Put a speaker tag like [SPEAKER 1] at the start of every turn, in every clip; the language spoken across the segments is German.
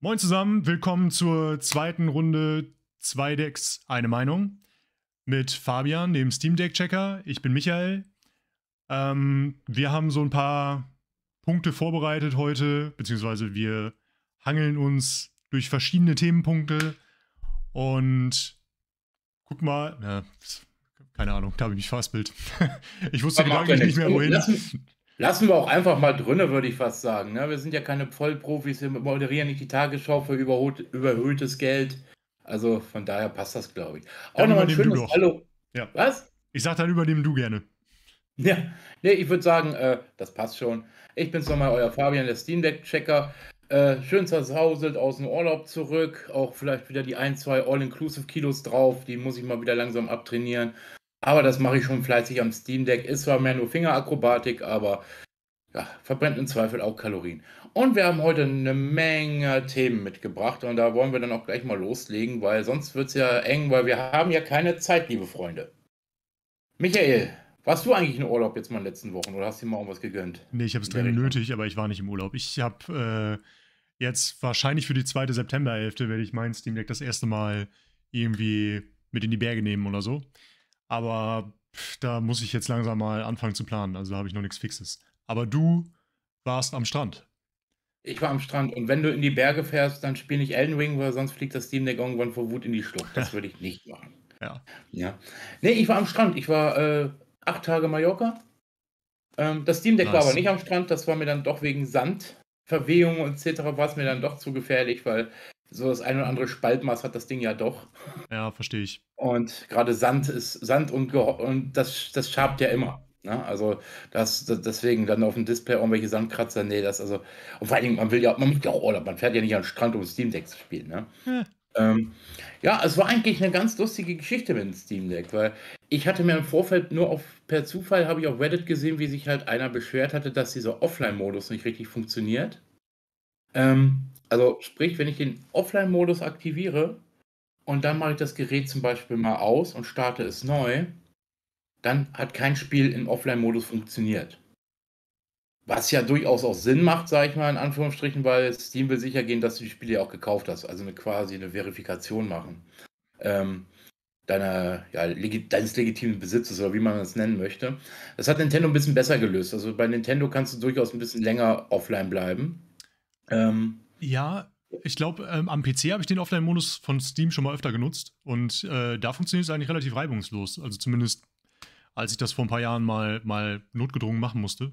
[SPEAKER 1] Moin zusammen, willkommen zur zweiten Runde 2 Decks, eine Meinung. Mit Fabian, dem Steam Deck Checker. Ich bin Michael. Ähm, wir haben so ein paar Punkte vorbereitet heute, beziehungsweise wir hangeln uns durch verschiedene Themenpunkte und guck mal, ja, keine Ahnung, da habe ich mich fastbild.
[SPEAKER 2] ich wusste gedanklich nicht mehr, wohin. Lassen, lassen, wir auch einfach mal drinne, würde ich fast sagen. Ne? Wir sind ja keine Vollprofis, wir moderieren nicht die Tagesschau für überhöhtes Geld. Also von daher passt das, glaube ich. Auch nochmal ein schönes Hallo. Ja. Was? Ich sage dann übernehmen du gerne. Ja, nee, ich würde sagen, äh, das passt schon. Ich bin's nochmal, euer Fabian, der Steam Deck Checker. Äh, schön zersauselt aus dem Urlaub zurück. Auch vielleicht wieder die ein, zwei All-Inclusive-Kilos drauf. Die muss ich mal wieder langsam abtrainieren. Aber das mache ich schon fleißig am Steam Deck. Ist zwar mehr nur Fingerakrobatik, aber ja, verbrennt im Zweifel auch Kalorien. Und wir haben heute eine Menge Themen mitgebracht und da wollen wir dann auch gleich mal loslegen, weil sonst wird es ja eng, weil wir haben ja keine Zeit, liebe Freunde. Michael, warst du eigentlich in Urlaub jetzt mal in den letzten Wochen oder hast du dir mal irgendwas gegönnt? Nee, ich habe es dringend
[SPEAKER 1] nötig, aber ich war nicht im Urlaub. Ich habe äh, jetzt wahrscheinlich für die zweite Septemberhälfte werde ich mein Steam Deck das erste Mal irgendwie mit in die Berge nehmen oder so. Aber da muss ich jetzt langsam mal anfangen zu planen. Also habe ich noch nichts Fixes. Aber du warst am Strand.
[SPEAKER 2] Ich war am Strand und wenn du in die Berge fährst, dann spiel nicht Elden Ring, weil sonst fliegt das Steam Deck irgendwann vor Wut in die Schlucht. Das würde ich nicht machen. Ja. Ja. Nee, ich war am Strand. Ich war äh, acht Tage Mallorca. Ähm, das Steam Deck nice. war aber nicht am Strand. Das war mir dann doch wegen Sand, Verwehung etc. war es mir dann doch zu gefährlich, weil so das ein oder andere Spaltmaß hat das Ding ja doch. Ja, verstehe ich. Und gerade Sand ist Sand und, und das, das schabt ja immer. Ne? Also das, das, deswegen dann auf dem Display irgendwelche Sandkratzer, nee, das also und vor allen Dingen man will ja, man macht ja auch Urlaub, man fährt ja nicht an den Strand, um Steam Deck zu spielen, ne? Hm. Ähm, ja, es war eigentlich eine ganz lustige Geschichte mit dem Steam Deck, weil ich hatte mir im Vorfeld nur auf, per Zufall habe ich auf Reddit gesehen, wie sich halt einer beschwert hatte, dass dieser Offline-Modus nicht richtig funktioniert. Ähm, also sprich, wenn ich den Offline-Modus aktiviere und dann mache ich das Gerät zum Beispiel mal aus und starte es neu, dann hat kein Spiel im Offline-Modus funktioniert. Was ja durchaus auch Sinn macht, sage ich mal in Anführungsstrichen, weil Steam will sicher gehen, dass du die Spiele ja auch gekauft hast, also eine, quasi eine Verifikation machen. Ähm, deiner, ja, legi deines legitimen Besitzes oder wie man das nennen möchte. Das hat Nintendo ein bisschen besser gelöst. Also bei Nintendo kannst du durchaus ein bisschen länger offline bleiben. Ähm,
[SPEAKER 1] ja, ich glaube, ähm, am PC habe ich den Offline-Modus von Steam schon mal öfter genutzt und äh, da funktioniert es eigentlich relativ reibungslos. Also zumindest, als ich das vor ein paar Jahren mal, mal notgedrungen machen musste.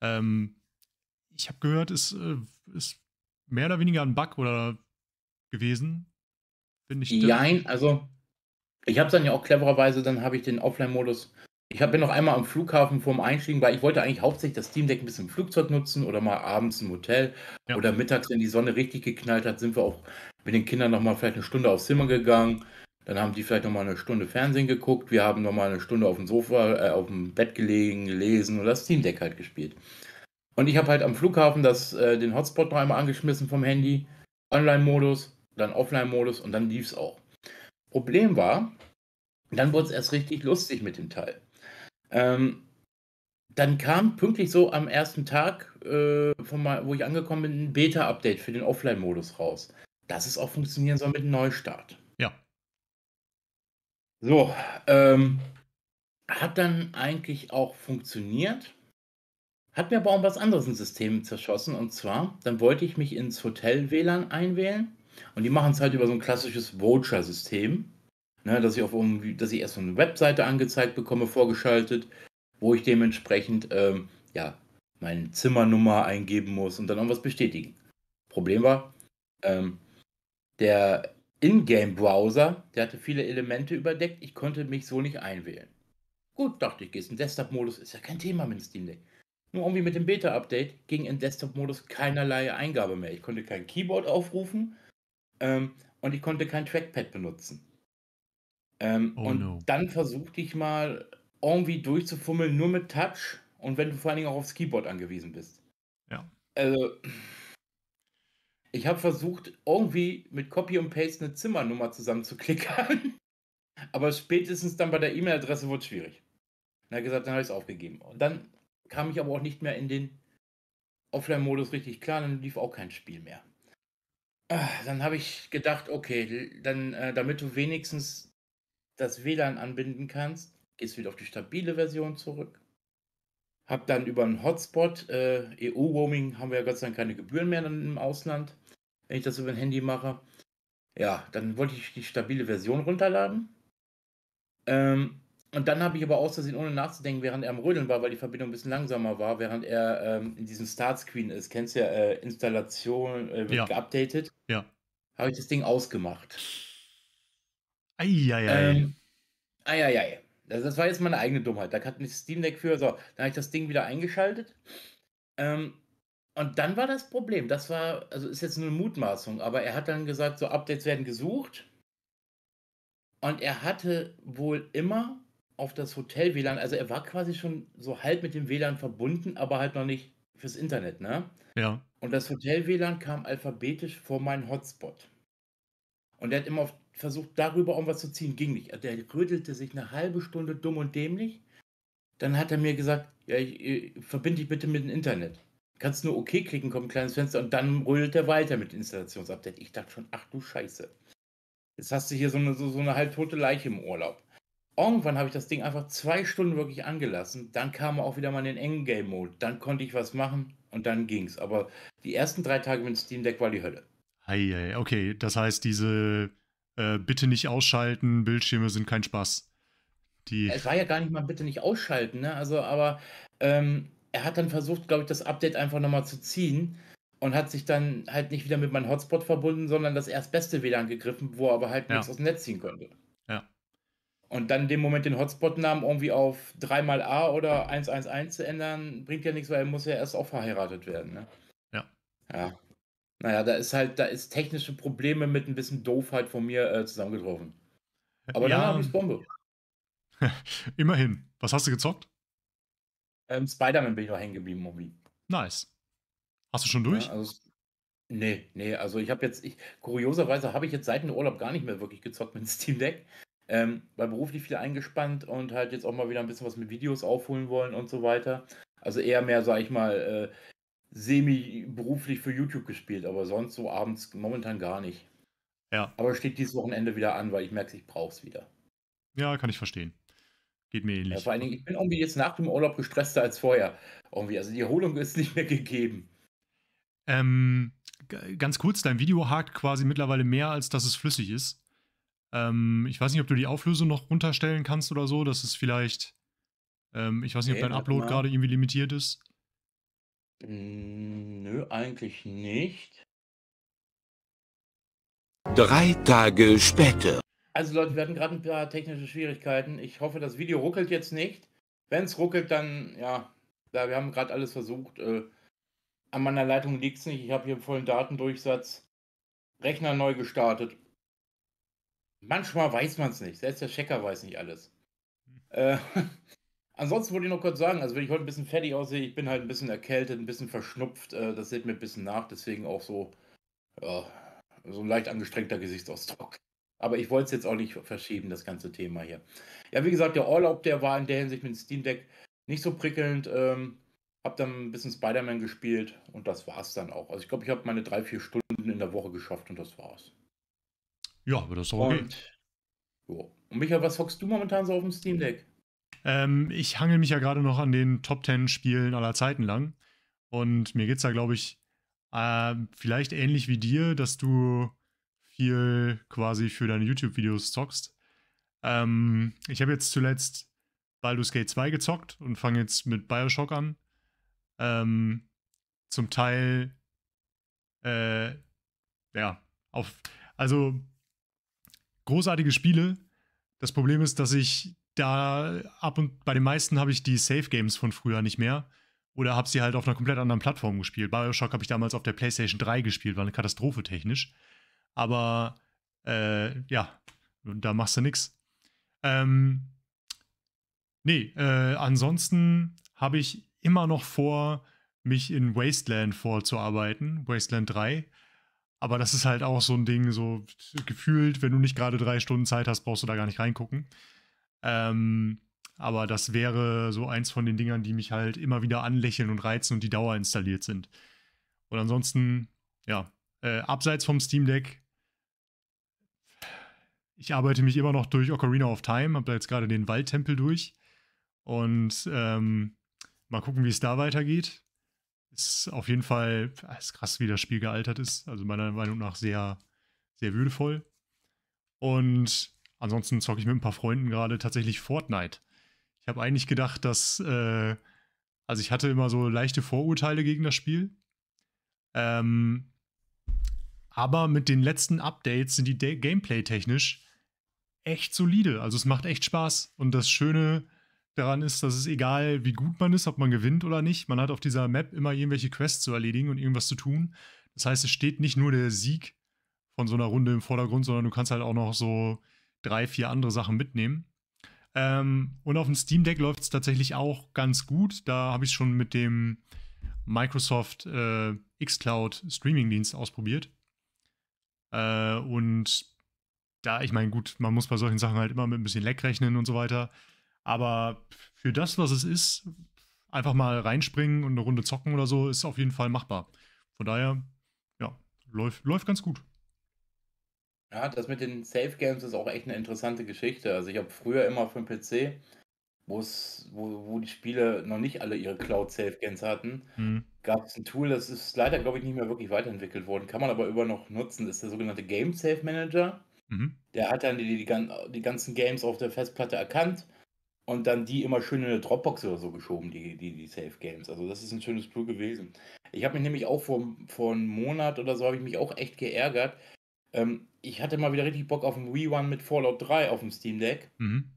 [SPEAKER 1] Ähm, ich habe gehört, es
[SPEAKER 2] äh, ist mehr oder weniger ein Bug oder gewesen. Bin ich Nein, also ich habe es dann ja auch clevererweise, dann habe ich den Offline-Modus ich habe noch einmal am Flughafen vorm Einstiegen, weil ich wollte eigentlich hauptsächlich das Steam Deck ein bisschen im Flugzeug nutzen oder mal abends im Hotel ja. oder mittags, wenn die Sonne richtig geknallt hat, sind wir auch mit den Kindern noch mal vielleicht eine Stunde aufs Zimmer gegangen. Dann haben die vielleicht noch mal eine Stunde Fernsehen geguckt. Wir haben noch mal eine Stunde auf dem Sofa, äh, auf dem Bett gelegen, gelesen oder das Steam Deck halt gespielt. Und ich habe halt am Flughafen das, äh, den Hotspot noch einmal angeschmissen vom Handy, Online-Modus, dann Offline-Modus und dann lief es auch. Problem war, dann wurde es erst richtig lustig mit dem Teil. Ähm, dann kam pünktlich so am ersten Tag, äh, von mal, wo ich angekommen bin, ein Beta-Update für den Offline-Modus raus. Dass es auch funktionieren soll mit einem Neustart. Ja. So, ähm, hat dann eigentlich auch funktioniert. Hat mir aber auch was anderes im System zerschossen. Und zwar, dann wollte ich mich ins Hotel-WLAN einwählen. Und die machen es halt über so ein klassisches Voucher-System. Ne, dass ich auf irgendwie, dass ich erst so eine Webseite angezeigt bekomme, vorgeschaltet, wo ich dementsprechend ähm, ja, meine Zimmernummer eingeben muss und dann irgendwas bestätigen. Problem war, ähm, der Ingame-Browser, der hatte viele Elemente überdeckt, ich konnte mich so nicht einwählen. Gut, dachte ich, gehst in Desktop-Modus, ist ja kein Thema mit Steam Deck. Nur irgendwie mit dem Beta-Update ging in Desktop-Modus keinerlei Eingabe mehr. Ich konnte kein Keyboard aufrufen ähm, und ich konnte kein Trackpad benutzen. Ähm, oh und no. dann versuch dich mal irgendwie durchzufummeln, nur mit Touch und wenn du vor allen Dingen auch aufs Keyboard angewiesen bist. Ja. Also, ich habe versucht, irgendwie mit Copy und Paste eine Zimmernummer zusammenzuklicken. Aber spätestens dann bei der E-Mail-Adresse wurde es schwierig. Na gesagt, dann habe ich es aufgegeben. Und dann kam ich aber auch nicht mehr in den Offline-Modus richtig klar, dann lief auch kein Spiel mehr. Ah, dann habe ich gedacht, okay, dann, äh, damit du wenigstens das WLAN anbinden kannst, gehst wieder auf die stabile Version zurück. Hab dann über einen Hotspot, äh, EU-Roaming haben wir ja Gott sei Dank keine Gebühren mehr dann im Ausland, wenn ich das über ein Handy mache. Ja, dann wollte ich die stabile Version runterladen. Ähm, und dann habe ich aber aus Versehen, ohne nachzudenken, während er am Rödeln war, weil die Verbindung ein bisschen langsamer war, während er ähm, in diesem Startscreen ist, kennst du ja, äh, Installation äh, wird ja. geupdatet, ja. habe ich das Ding ausgemacht. Eieiei. Ähm, eieiei. Das, also das war jetzt meine eigene Dummheit. Da hat mich Steam Deck für. So, dann habe ich das Ding wieder eingeschaltet. Ähm, und dann war das Problem. Das war, also ist jetzt nur eine Mutmaßung, aber er hat dann gesagt, so Updates werden gesucht. Und er hatte wohl immer auf das Hotel WLAN, also er war quasi schon so halb mit dem WLAN verbunden, aber halt noch nicht fürs Internet, ne? Ja. Und das Hotel WLAN kam alphabetisch vor meinen Hotspot. Und er hat immer auf versucht, darüber irgendwas zu ziehen, ging nicht. Der rödelte sich eine halbe Stunde dumm und dämlich. Dann hat er mir gesagt, ja, ich, ich, äh, verbinde dich bitte mit dem Internet. Kannst nur OK klicken, kommt ein kleines Fenster und dann rödelt er weiter mit Installationsupdate. Ich dachte schon, ach du Scheiße. Jetzt hast du hier so eine, so, so eine halbtote Leiche im Urlaub. Irgendwann habe ich das Ding einfach zwei Stunden wirklich angelassen. Dann kam auch wieder mal in den Endgame-Mode. Dann konnte ich was machen und dann ging's. Aber die ersten drei Tage mit Steam Deck war die Hölle.
[SPEAKER 1] okay, das heißt, diese äh, bitte nicht ausschalten, Bildschirme sind kein Spaß. Die es
[SPEAKER 2] war ja gar nicht mal bitte nicht ausschalten, ne? Also, aber ähm, er hat dann versucht, glaube ich, das Update einfach nochmal zu ziehen und hat sich dann halt nicht wieder mit meinem Hotspot verbunden, sondern das erstbeste WLAN gegriffen, wo er aber halt ja. nichts aus dem Netz ziehen konnte. Ja. Und dann in dem Moment den Hotspot-Namen irgendwie auf 3xA oder 111 zu ändern, bringt ja nichts, weil er muss ja erst auch verheiratet werden. Ne? Ja. Ja. Naja, da ist halt, da ist technische Probleme mit ein bisschen Doofheit von mir äh, zusammengetroffen. Aber ja, dann habe ich ähm, Bombe.
[SPEAKER 1] Immerhin. Was hast du gezockt?
[SPEAKER 2] Ähm, Spider-Man bin ich noch hängen geblieben, Mobi.
[SPEAKER 1] Nice. Hast du schon durch? Ja,
[SPEAKER 2] also, nee, nee, also ich habe jetzt, ich, kurioserweise habe ich jetzt seit dem Urlaub gar nicht mehr wirklich gezockt mit dem Steam Deck. Ähm, weil beruflich viel eingespannt und halt jetzt auch mal wieder ein bisschen was mit Videos aufholen wollen und so weiter. Also eher mehr, sag ich mal, äh, semi-beruflich für YouTube gespielt, aber sonst so abends momentan gar nicht. Ja. Aber steht dieses Wochenende wieder an, weil ich merke, ich brauche es wieder.
[SPEAKER 1] Ja, kann ich verstehen. Geht mir ähnlich. Ja, vor allen Dingen,
[SPEAKER 2] ich bin irgendwie jetzt nach dem Urlaub gestresster als vorher. Irgendwie, also die Erholung ist nicht mehr gegeben.
[SPEAKER 1] Ähm, ganz kurz, dein Video hakt quasi mittlerweile mehr, als dass es flüssig ist. Ähm, ich weiß nicht, ob du die Auflösung noch runterstellen kannst oder so, dass es vielleicht, ähm, ich weiß nicht, ob dein Upload gerade irgendwie limitiert ist.
[SPEAKER 2] Hm, nö, eigentlich nicht. Drei Tage später. Also Leute, wir hatten gerade ein paar technische Schwierigkeiten. Ich hoffe, das Video ruckelt jetzt nicht. Wenn es ruckelt, dann ja, da wir haben gerade alles versucht. Äh, an meiner Leitung liegt es nicht. Ich habe hier einen vollen Datendurchsatz. Rechner neu gestartet. Manchmal weiß man es nicht. Selbst der Checker weiß nicht alles. Äh, Ansonsten wollte ich noch kurz sagen, also wenn ich heute ein bisschen fertig aussehe, ich bin halt ein bisschen erkältet, ein bisschen verschnupft, äh, das seht mir ein bisschen nach, deswegen auch so, ja, so ein leicht angestrengter Gesichtsausdruck. Aber ich wollte es jetzt auch nicht verschieben, das ganze Thema hier. Ja, wie gesagt, der Urlaub, der war in der Hinsicht mit dem Steam Deck nicht so prickelnd. Ähm, hab dann ein bisschen Spider-Man gespielt und das war's dann auch. Also ich glaube, ich habe meine drei, vier Stunden in der Woche geschafft und das war's.
[SPEAKER 1] Ja, aber das ist auch
[SPEAKER 2] und, Und Michael, was hockst du momentan so auf dem Steam Deck?
[SPEAKER 1] Ähm, ich hangel mich ja gerade noch an den Top 10 Spielen aller Zeiten lang. Und mir geht es da, glaube ich, äh, vielleicht ähnlich wie dir, dass du viel quasi für deine YouTube-Videos zockst. Ähm, ich habe jetzt zuletzt Baldur's Gate 2 gezockt und fange jetzt mit Bioshock an. Ähm, zum Teil, äh, ja, auf, also großartige Spiele. Das Problem ist, dass ich da ab und bei den meisten habe ich die Safe Games von früher nicht mehr oder habe sie halt auf einer komplett anderen Plattform gespielt. BioShock habe ich damals auf der PlayStation 3 gespielt, war eine Katastrophe technisch. Aber äh, ja, da machst du nichts. Ähm, nee, äh, ansonsten habe ich immer noch vor, mich in Wasteland vorzuarbeiten, Wasteland 3. Aber das ist halt auch so ein Ding, so gefühlt, wenn du nicht gerade drei Stunden Zeit hast, brauchst du da gar nicht reingucken. Ähm, aber das wäre so eins von den Dingern, die mich halt immer wieder anlächeln und reizen und die Dauer installiert sind. Und ansonsten, ja, äh, abseits vom Steam Deck, ich arbeite mich immer noch durch Ocarina of Time, habe da jetzt gerade den Waldtempel durch. Und ähm, mal gucken, wie es da weitergeht. Ist auf jeden Fall ah, ist krass, wie das Spiel gealtert ist. Also meiner Meinung nach sehr, sehr würdevoll. Und Ansonsten zocke ich mit ein paar Freunden gerade tatsächlich Fortnite. Ich habe eigentlich gedacht, dass, äh, also ich hatte immer so leichte Vorurteile gegen das Spiel. Ähm, aber mit den letzten Updates sind die Gameplay-technisch echt solide. Also es macht echt Spaß. Und das Schöne daran ist, dass es egal, wie gut man ist, ob man gewinnt oder nicht, man hat auf dieser Map immer irgendwelche Quests zu erledigen und irgendwas zu tun. Das heißt, es steht nicht nur der Sieg von so einer Runde im Vordergrund, sondern du kannst halt auch noch so drei, vier andere Sachen mitnehmen. Ähm, und auf dem Steam Deck läuft es tatsächlich auch ganz gut. Da habe ich es schon mit dem Microsoft äh, xCloud Streaming-Dienst ausprobiert. Äh, und da, ich meine, gut, man muss bei solchen Sachen halt immer mit ein bisschen Leck rechnen und so weiter. Aber für das, was es ist, einfach mal reinspringen und eine Runde zocken oder so, ist auf jeden Fall machbar. Von daher, ja, läuft, läuft ganz gut.
[SPEAKER 2] Ja, das mit den Safe Games ist auch echt eine interessante Geschichte. Also ich habe früher immer für den PC, wo, wo die Spiele noch nicht alle ihre Cloud Safe Games hatten, mhm. gab es ein Tool, das ist leider, glaube ich, nicht mehr wirklich weiterentwickelt worden, kann man aber über noch nutzen, das ist der sogenannte Game Safe Manager. Mhm. Der hat dann die, die, die, ganzen Games auf der Festplatte erkannt und dann die immer schön in eine Dropbox oder so geschoben, die, die, die Safe Games. Also das ist ein schönes Tool gewesen. Ich habe mich nämlich auch vor, vor einem Monat oder so, habe ich mich auch echt geärgert, ähm, ich hatte mal wieder richtig Bock auf einen Rerun mit Fallout 3 auf dem Steam Deck. Mhm.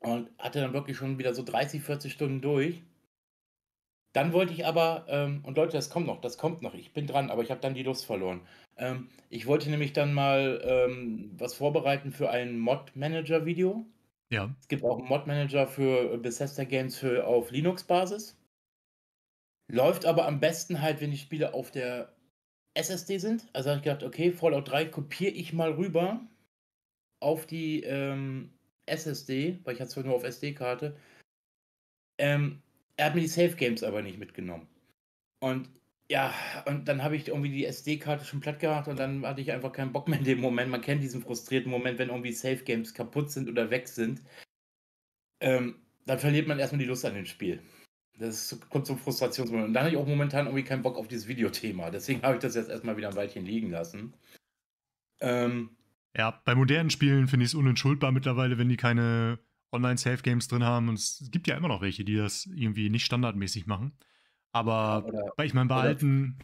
[SPEAKER 2] Und hatte dann wirklich schon wieder so 30, 40 Stunden durch. Dann wollte ich aber, ähm, und Leute, das kommt noch, das kommt noch, ich bin dran, aber ich habe dann die Lust verloren. Ähm, ich wollte nämlich dann mal ähm, was vorbereiten für ein Mod-Manager-Video. Ja. Es gibt auch einen Mod-Manager für Bethesda Games für, auf Linux-Basis. Läuft aber am besten halt, wenn ich Spiele auf der SSD sind. Also habe ich gedacht, okay, Fallout 3 kopiere ich mal rüber auf die ähm, SSD, weil ich hatte es halt nur auf SD-Karte. Ähm, er hat mir die Safe Games aber nicht mitgenommen. Und ja, und dann habe ich irgendwie die SD-Karte schon platt gemacht und dann hatte ich einfach keinen Bock mehr in dem Moment. Man kennt diesen frustrierten Moment, wenn irgendwie Safe Games kaputt sind oder weg sind. Ähm, dann verliert man erstmal die Lust an dem Spiel. Das kommt zum Frustrationsmoment. Und da habe ich auch momentan irgendwie keinen Bock auf dieses Videothema. Deswegen habe ich das jetzt erstmal wieder ein Weilchen liegen lassen. Ähm,
[SPEAKER 1] ja, bei modernen Spielen finde ich es unentschuldbar mittlerweile, wenn die keine Online-Safe-Games drin haben. Und es gibt ja immer noch welche, die das irgendwie nicht standardmäßig machen. Aber oder, ich meine, bei alten.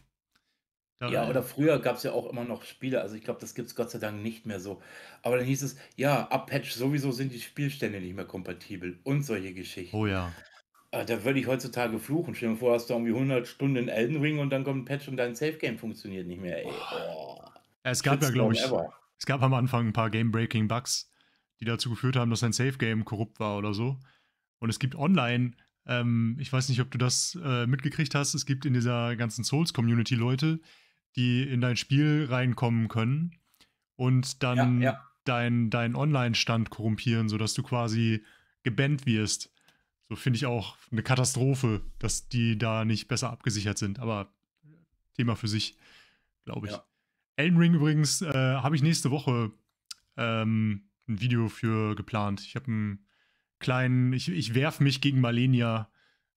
[SPEAKER 1] Ja, oder
[SPEAKER 2] früher gab es ja auch immer noch Spiele, also ich glaube, das gibt es Gott sei Dank nicht mehr so. Aber dann hieß es, ja, ab Patch sowieso sind die Spielstände nicht mehr kompatibel und solche Geschichten. Oh ja. Äh, da würde ich heutzutage fluchen. Stell dir vor, hast du irgendwie 100 Stunden in Elden Ring und dann kommt ein Patch und dein Safe Game funktioniert nicht mehr. Oh. Es gab Shit's ja, glaube ich, ever.
[SPEAKER 1] es gab am Anfang ein paar Game-Breaking Bugs, die dazu geführt haben, dass dein Safe Game korrupt war oder so. Und es gibt online, ähm, ich weiß nicht, ob du das äh, mitgekriegt hast, es gibt in dieser ganzen Souls-Community Leute, die in dein Spiel reinkommen können und dann ja, ja. deinen dein Online-Stand korrumpieren, sodass du quasi gebannt wirst so finde ich auch eine Katastrophe, dass die da nicht besser abgesichert sind. Aber Thema für sich, glaube ich. Ja. Elden Ring übrigens äh, habe ich nächste Woche ähm, ein Video für geplant. Ich habe einen kleinen, ich, ich werfe mich gegen Malenia.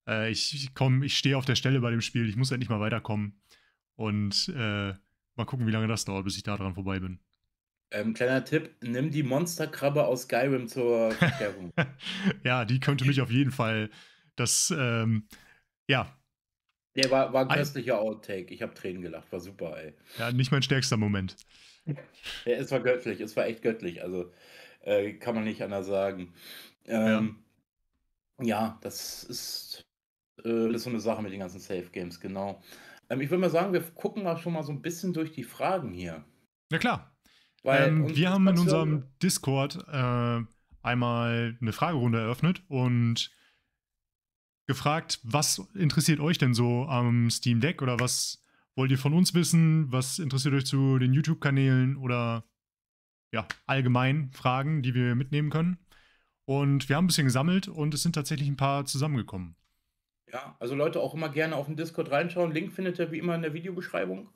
[SPEAKER 1] Äh, ich ich komme, ich stehe auf der Stelle bei dem Spiel. Ich muss endlich mal weiterkommen. Und äh, mal gucken, wie lange das dauert, bis ich da dran vorbei bin.
[SPEAKER 2] Ähm, kleiner Tipp, nimm die Monsterkrabbe aus Skyrim zur Verstärkung.
[SPEAKER 1] ja, die könnte mich auf jeden Fall das, ähm, ja.
[SPEAKER 2] Der war, war ein köstlicher Outtake. Ich habe Tränen gelacht, war super, ey.
[SPEAKER 1] Ja, nicht mein stärkster Moment. ja,
[SPEAKER 2] es war göttlich, es war echt göttlich. Also äh, kann man nicht anders sagen. Ähm, ja. ja. das ist, äh, ist so eine Sache mit den ganzen Safe Games, genau. Ähm, ich würde mal sagen, wir gucken mal schon mal so ein bisschen durch die Fragen hier. Na klar. Ähm, wir haben in unserem
[SPEAKER 1] Discord äh, einmal eine Fragerunde eröffnet und gefragt, was interessiert euch denn so am Steam Deck oder was wollt ihr von uns wissen? Was interessiert euch zu den YouTube-Kanälen oder ja, allgemein Fragen, die wir mitnehmen können? Und wir haben ein bisschen gesammelt und es sind tatsächlich ein paar zusammengekommen.
[SPEAKER 2] Ja, also Leute auch immer gerne auf den Discord reinschauen. Link findet ihr wie immer in der Videobeschreibung.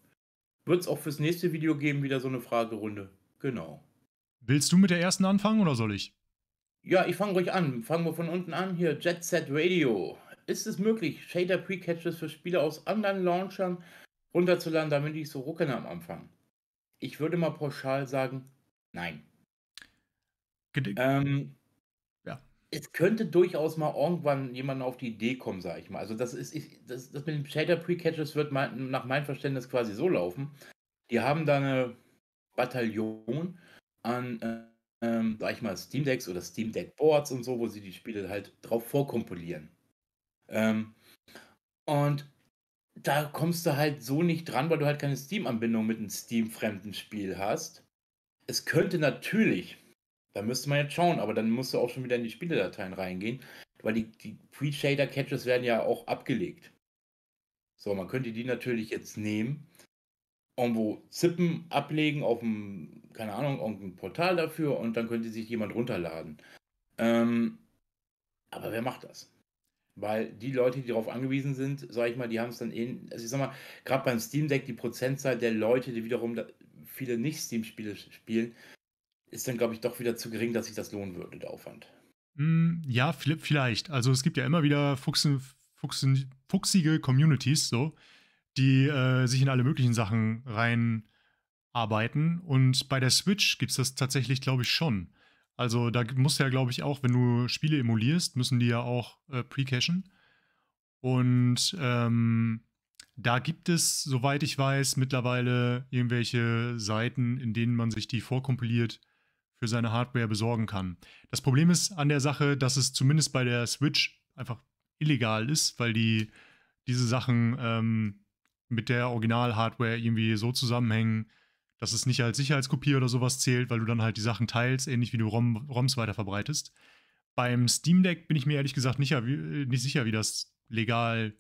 [SPEAKER 2] Wird es auch fürs nächste Video geben, wieder so eine Fragerunde. Genau.
[SPEAKER 1] Willst du mit der ersten anfangen oder soll ich?
[SPEAKER 2] Ja, ich fange ruhig an. Fangen wir von unten an. Hier, Jet Set Radio. Ist es möglich, Shader Precatches für Spiele aus anderen Launchern runterzuladen, damit ich so ruckeln am Anfang? Ich würde mal pauschal sagen, nein. Gedick. Ähm, ja. Es könnte durchaus mal irgendwann jemand auf die Idee kommen, sage ich mal. Also das ist, ich, das, das mit den Shader Precatches wird mein, nach meinem Verständnis quasi so laufen. Die haben da eine Bataillon an, ähm, sag ich mal, Steam Decks oder Steam Deck Boards und so, wo sie die Spiele halt drauf vorkompilieren. Ähm, und da kommst du halt so nicht dran, weil du halt keine Steam-Anbindung mit einem Steam-fremden Spiel hast. Es könnte natürlich, da müsste man jetzt schauen, aber dann musst du auch schon wieder in die Spieledateien reingehen, weil die, die Pre-Shader-Catches werden ja auch abgelegt. So, man könnte die natürlich jetzt nehmen irgendwo zippen, ablegen auf dem, keine Ahnung, irgendein Portal dafür und dann könnte sich jemand runterladen. Ähm, aber wer macht das? Weil die Leute, die darauf angewiesen sind, sag ich mal, die haben es dann eh, also ich sag mal, gerade beim Steam Deck, die Prozentzahl der Leute, die wiederum da, viele Nicht-Steam-Spiele spielen, ist dann, glaube ich, doch wieder zu gering, dass sich das lohnen würde, der Aufwand.
[SPEAKER 1] Hm, ja, vielleicht. Also es gibt ja immer wieder fuchsen, fuchsen, fuchsige Communities, so die äh, sich in alle möglichen Sachen reinarbeiten. Und bei der Switch gibt es das tatsächlich, glaube ich, schon. Also da muss ja, glaube ich, auch, wenn du Spiele emulierst, müssen die ja auch äh, pre-cachen. Und ähm, da gibt es, soweit ich weiß, mittlerweile irgendwelche Seiten, in denen man sich die vorkompiliert für seine Hardware besorgen kann. Das Problem ist an der Sache, dass es zumindest bei der Switch einfach illegal ist, weil die diese Sachen ähm, mit der Original-Hardware irgendwie so zusammenhängen, dass es nicht als Sicherheitskopie oder sowas zählt, weil du dann halt die Sachen teilst, ähnlich wie du ROM, ROMs weiterverbreitest. Beim Steam Deck bin ich mir ehrlich gesagt nicht, äh, nicht sicher, wie das legal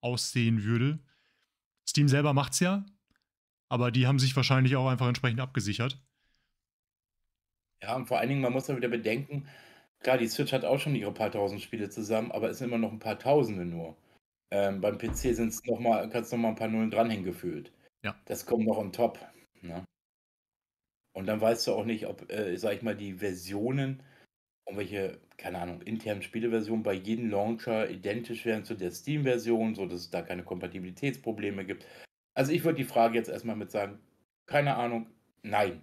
[SPEAKER 1] aussehen würde. Steam selber macht's ja, aber die haben sich wahrscheinlich auch einfach entsprechend abgesichert.
[SPEAKER 2] Ja, und vor allen Dingen, man muss ja wieder bedenken, klar, die Switch hat auch schon ihre paar tausend Spiele zusammen, aber es sind immer noch ein paar Tausende nur. Ähm, beim PC sind es nochmal, kannst du noch ein paar Nullen dranhängen gefühlt. Ja. Das kommt noch on top. Ne? Und dann weißt du auch nicht, ob, äh, sag ich mal, die Versionen, welche, keine Ahnung, internen Spieleversionen bei jedem Launcher identisch werden zu der Steam-Version, sodass es da keine Kompatibilitätsprobleme gibt. Also ich würde die Frage jetzt erstmal mit sagen, keine Ahnung, nein.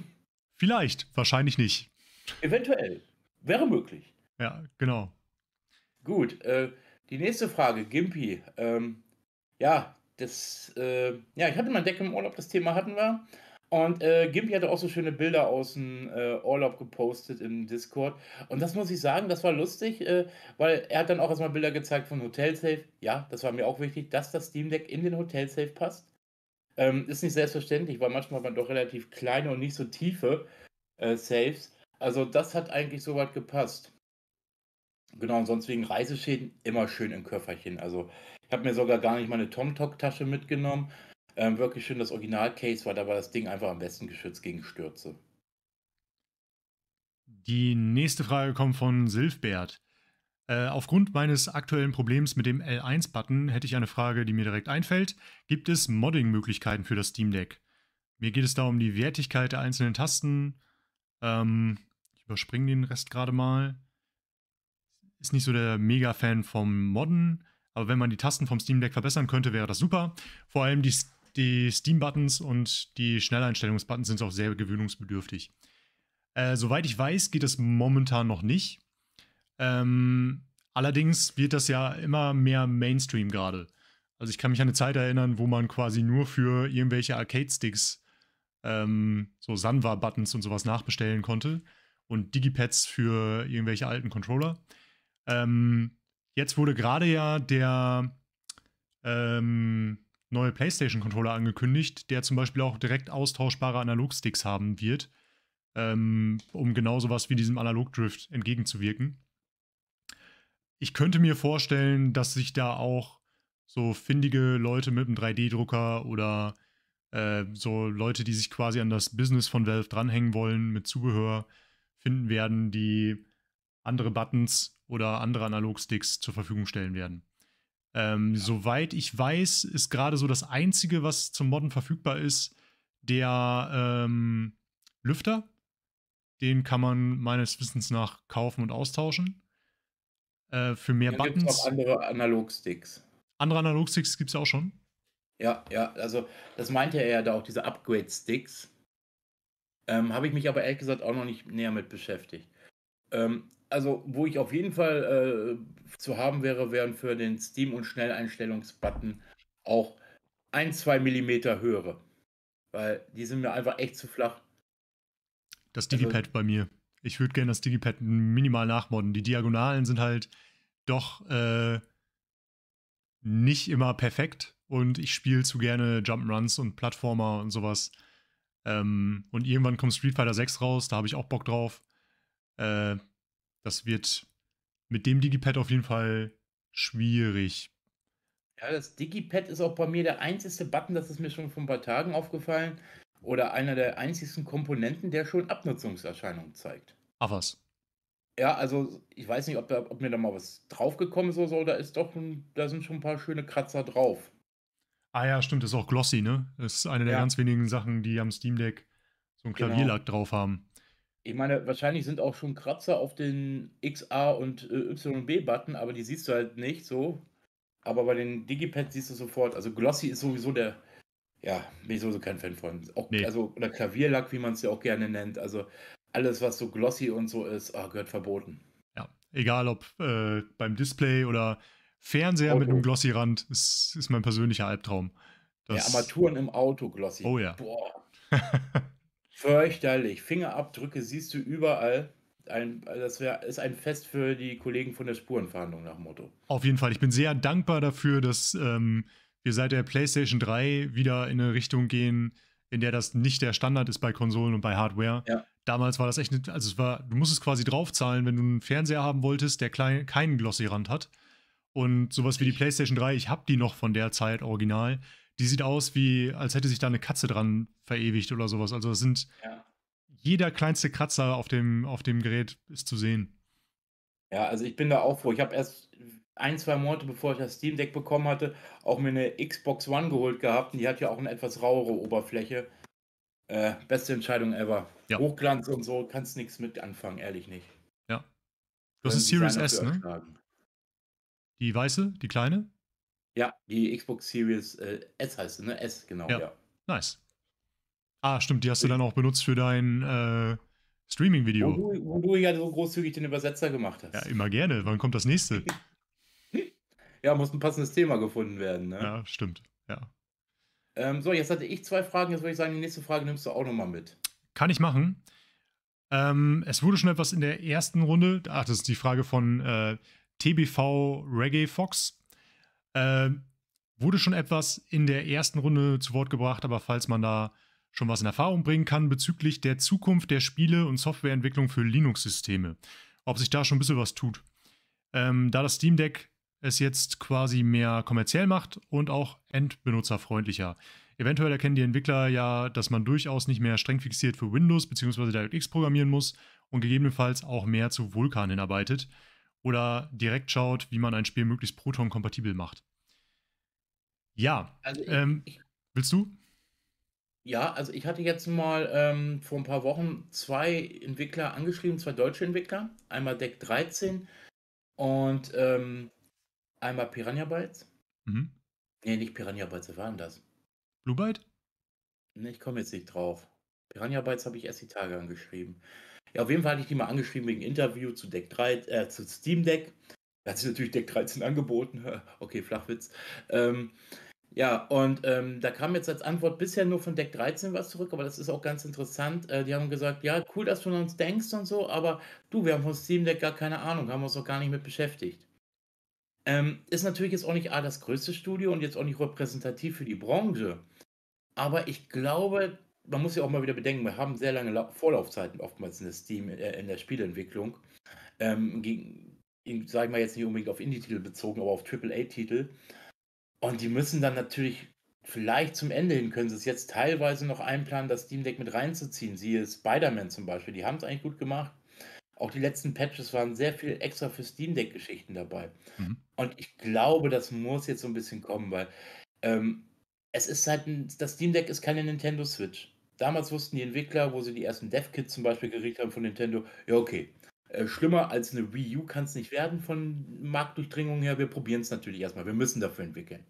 [SPEAKER 1] Vielleicht, wahrscheinlich nicht.
[SPEAKER 2] Eventuell. Wäre möglich.
[SPEAKER 1] Ja, genau.
[SPEAKER 2] Gut, äh, die nächste Frage, Gimpy. Ähm, ja, das, äh, ja, ich hatte mein Deck im Urlaub, das Thema hatten wir. Und äh, Gimpy hatte auch so schöne Bilder aus dem äh, Urlaub gepostet im Discord. Und das muss ich sagen, das war lustig, äh, weil er hat dann auch erstmal Bilder gezeigt von Hotelsafe. Ja, das war mir auch wichtig, dass das Steam Deck in den Hotelsafe passt. Ähm, ist nicht selbstverständlich, weil manchmal hat man doch relativ kleine und nicht so tiefe äh, Saves. Also das hat eigentlich soweit gepasst. Genau, und sonst wegen Reiseschäden immer schön in Köfferchen. Also ich habe mir sogar gar nicht meine TomTok-Tasche mitgenommen. Ähm, wirklich schön das Original-Case weil da war das Ding einfach am besten geschützt gegen Stürze.
[SPEAKER 1] Die nächste Frage kommt von Silfbert. Äh, aufgrund meines aktuellen Problems mit dem L1-Button hätte ich eine Frage, die mir direkt einfällt. Gibt es Modding-Möglichkeiten für das Steam Deck? Mir geht es da um die Wertigkeit der einzelnen Tasten. Ähm, ich überspringe den Rest gerade mal ist nicht so der Mega-Fan vom Modden, aber wenn man die Tasten vom Steam Deck verbessern könnte, wäre das super. Vor allem die, die Steam-Buttons und die Schnelleinstellungs-Buttons sind auch sehr gewöhnungsbedürftig. Äh, soweit ich weiß, geht das momentan noch nicht. Ähm, allerdings wird das ja immer mehr Mainstream gerade. Also ich kann mich an eine Zeit erinnern, wo man quasi nur für irgendwelche Arcade-Sticks ähm, so Sanwa-Buttons und sowas nachbestellen konnte und Digipads für irgendwelche alten Controller. Ähm, jetzt wurde gerade ja der ähm, neue PlayStation-Controller angekündigt, der zum Beispiel auch direkt austauschbare Analogsticks haben wird, ähm, um genau sowas wie diesem Analogdrift entgegenzuwirken. Ich könnte mir vorstellen, dass sich da auch so findige Leute mit einem 3D-Drucker oder äh, so Leute, die sich quasi an das Business von Valve dranhängen wollen mit Zubehör, finden werden, die andere Buttons oder andere Analogsticks zur Verfügung stellen werden. Ähm, ja. Soweit ich weiß, ist gerade so das Einzige, was zum Modden verfügbar ist, der ähm, Lüfter. Den kann man meines Wissens nach kaufen und austauschen. Äh, für mehr Dann Buttons. Gibt's auch
[SPEAKER 2] andere Analogsticks.
[SPEAKER 1] Andere Analogsticks gibt es ja auch schon.
[SPEAKER 2] Ja, ja, also das meinte er ja da auch, diese Upgrade-Sticks. Ähm, Habe ich mich aber ehrlich gesagt auch noch nicht näher mit beschäftigt. Ähm, also wo ich auf jeden Fall äh, zu haben wäre, wären für den Steam- und Schnelleinstellungsbutton auch ein, zwei Millimeter höhere. Weil die sind mir einfach echt zu flach.
[SPEAKER 1] Das Digipad also, bei mir. Ich würde gerne das Digipad minimal nachmodden. Die Diagonalen sind halt doch äh, nicht immer perfekt und ich spiele zu gerne Jump'n'Runs und Plattformer und sowas. Ähm, und irgendwann kommt Street Fighter 6 raus, da habe ich auch Bock drauf. Äh, das wird mit dem Digipad auf jeden Fall schwierig.
[SPEAKER 2] Ja, das Digipad ist auch bei mir der einzige Button, das ist mir schon vor ein paar Tagen aufgefallen, oder einer der einzigsten Komponenten, der schon Abnutzungserscheinungen zeigt. Ach was. Ja, also ich weiß nicht, ob, da, ob mir da mal was draufgekommen ist oder so, da ist doch, ein, da sind schon ein paar schöne Kratzer drauf.
[SPEAKER 1] Ah ja, stimmt, das ist auch glossy, ne? Das ist eine der ja. ganz wenigen Sachen, die am Steam Deck so ein genau. Klavierlack genau. drauf haben.
[SPEAKER 2] Ich meine, wahrscheinlich sind auch schon Kratzer auf den XA und äh, YB-Button, aber die siehst du halt nicht so. Aber bei den Digipads siehst du sofort. Also Glossy ist sowieso der, ja, bin ich sowieso kein Fan von. Auch, nee. Also, oder Klavierlack, wie man es ja auch gerne nennt. Also alles, was so glossy und so ist, oh, gehört verboten.
[SPEAKER 1] Ja, egal ob äh, beim Display oder Fernseher Auto. mit einem glossy Rand, ist, ist mein persönlicher Albtraum. Das... Ja,
[SPEAKER 2] Armaturen im Auto glossy. Oh ja. Boah. Fürchterlich. Fingerabdrücke siehst du überall. Ein, das wär, ist ein Fest für die Kollegen von der Spurenfahndung nach Motto.
[SPEAKER 1] Auf jeden Fall. Ich bin sehr dankbar dafür, dass ähm, wir seit der PlayStation 3 wieder in eine Richtung gehen, in der das nicht der Standard ist bei Konsolen und bei Hardware. Ja. Damals war das echt, nicht, also es war, du musstest quasi draufzahlen, wenn du einen Fernseher haben wolltest, der klein, keinen Glossy-Rand hat. Und sowas wie die PlayStation 3, ich habe die noch von der Zeit original die sieht aus wie, als hätte sich da eine Katze dran verewigt oder sowas. Also es sind ja. jeder kleinste Kratzer auf dem, auf dem Gerät ist zu sehen.
[SPEAKER 2] Ja, also ich bin da auch froh. Ich habe erst ein, zwei Monate bevor ich das Steam Deck bekommen hatte, auch mir eine Xbox One geholt gehabt und die hat ja auch eine etwas rauere Oberfläche. Äh, beste Entscheidung ever. Ja. Hochglanz und so kannst nichts mit anfangen, ehrlich nicht.
[SPEAKER 1] Ja. Du hast eine Series S, ne? Die weiße, die kleine?
[SPEAKER 2] Ja, die Xbox Series äh, S heißt sie, ne? S, genau, ja. ja.
[SPEAKER 1] Nice. Ah, stimmt, die hast du äh, dann auch benutzt für dein äh, Streaming-Video. Wo,
[SPEAKER 2] wo, du ja so großzügig den Übersetzer gemacht hast.
[SPEAKER 1] Ja, immer gerne. Wann kommt das nächste?
[SPEAKER 2] ja, muss ein passendes Thema gefunden werden, ne? Ja, stimmt, ja. Ähm, so, jetzt hatte ich zwei Fragen. Jetzt würde ich sagen, die nächste Frage nimmst du auch nochmal mit.
[SPEAKER 1] Kann ich machen. Ähm, es wurde schon etwas in der ersten Runde. Ach, das ist die Frage von äh, TBV Reggae Fox. Ähm, wurde schon etwas in der ersten Runde zu Wort gebracht, aber falls man da schon was in Erfahrung bringen kann bezüglich der Zukunft der Spiele und Softwareentwicklung für Linux-Systeme, ob sich da schon ein bisschen was tut. Ähm, da das Steam Deck es jetzt quasi mehr kommerziell macht und auch endbenutzerfreundlicher. Eventuell erkennen die Entwickler ja, dass man durchaus nicht mehr streng fixiert für Windows bzw. DirectX programmieren muss und gegebenenfalls auch mehr zu Vulkan hinarbeitet oder direkt schaut, wie man ein Spiel möglichst Proton-kompatibel macht. Ja. Also ich, ähm, ich, willst du?
[SPEAKER 2] Ja, also ich hatte jetzt mal ähm, vor ein paar Wochen zwei Entwickler angeschrieben, zwei deutsche Entwickler. Einmal Deck 13 und ähm, einmal Piranha Bytes. Mhm. Nee, nicht Piranha Bytes, was war denn das? Blue Byte? Nee, ich komme jetzt nicht drauf. Piranha Bytes habe ich erst die Tage angeschrieben. Ja, auf jeden Fall hatte ich die mal angeschrieben wegen Interview zu Deck 3, äh, zu Steam Deck. Da hat sich natürlich Deck 13 angeboten. okay, Flachwitz. Ähm, ja, und ähm, da kam jetzt als Antwort bisher nur von Deck 13 was zurück, aber das ist auch ganz interessant. Äh, die haben gesagt, ja, cool, dass du an uns denkst und so, aber du, wir haben von Steam Deck gar keine Ahnung, haben uns noch gar nicht mit beschäftigt. Ähm, ist natürlich jetzt auch nicht A, das größte Studio und jetzt auch nicht repräsentativ für die Branche. Aber ich glaube, man muss ja auch mal wieder bedenken, wir haben sehr lange Vorlaufzeiten oftmals in der Steam, äh, in der Spielentwicklung. Ähm, gegen, sag ich mal jetzt nicht unbedingt auf Indie-Titel bezogen, aber auf AAA-Titel. Und die müssen dann natürlich vielleicht zum Ende hin können sie es jetzt teilweise noch einplanen, das Steam Deck mit reinzuziehen. Siehe Spider-Man zum Beispiel, die haben es eigentlich gut gemacht. Auch die letzten Patches waren sehr viel extra für Steam Deck-Geschichten dabei. Mhm. Und ich glaube, das muss jetzt so ein bisschen kommen, weil ähm, es ist halt, ein, das Steam Deck ist keine Nintendo Switch damals wussten die Entwickler, wo sie die ersten Dev-Kits zum Beispiel gekriegt haben von Nintendo, ja, okay, äh, schlimmer als eine Wii U kann es nicht werden von Marktdurchdringung her. Wir probieren es natürlich erstmal. Wir müssen dafür entwickeln.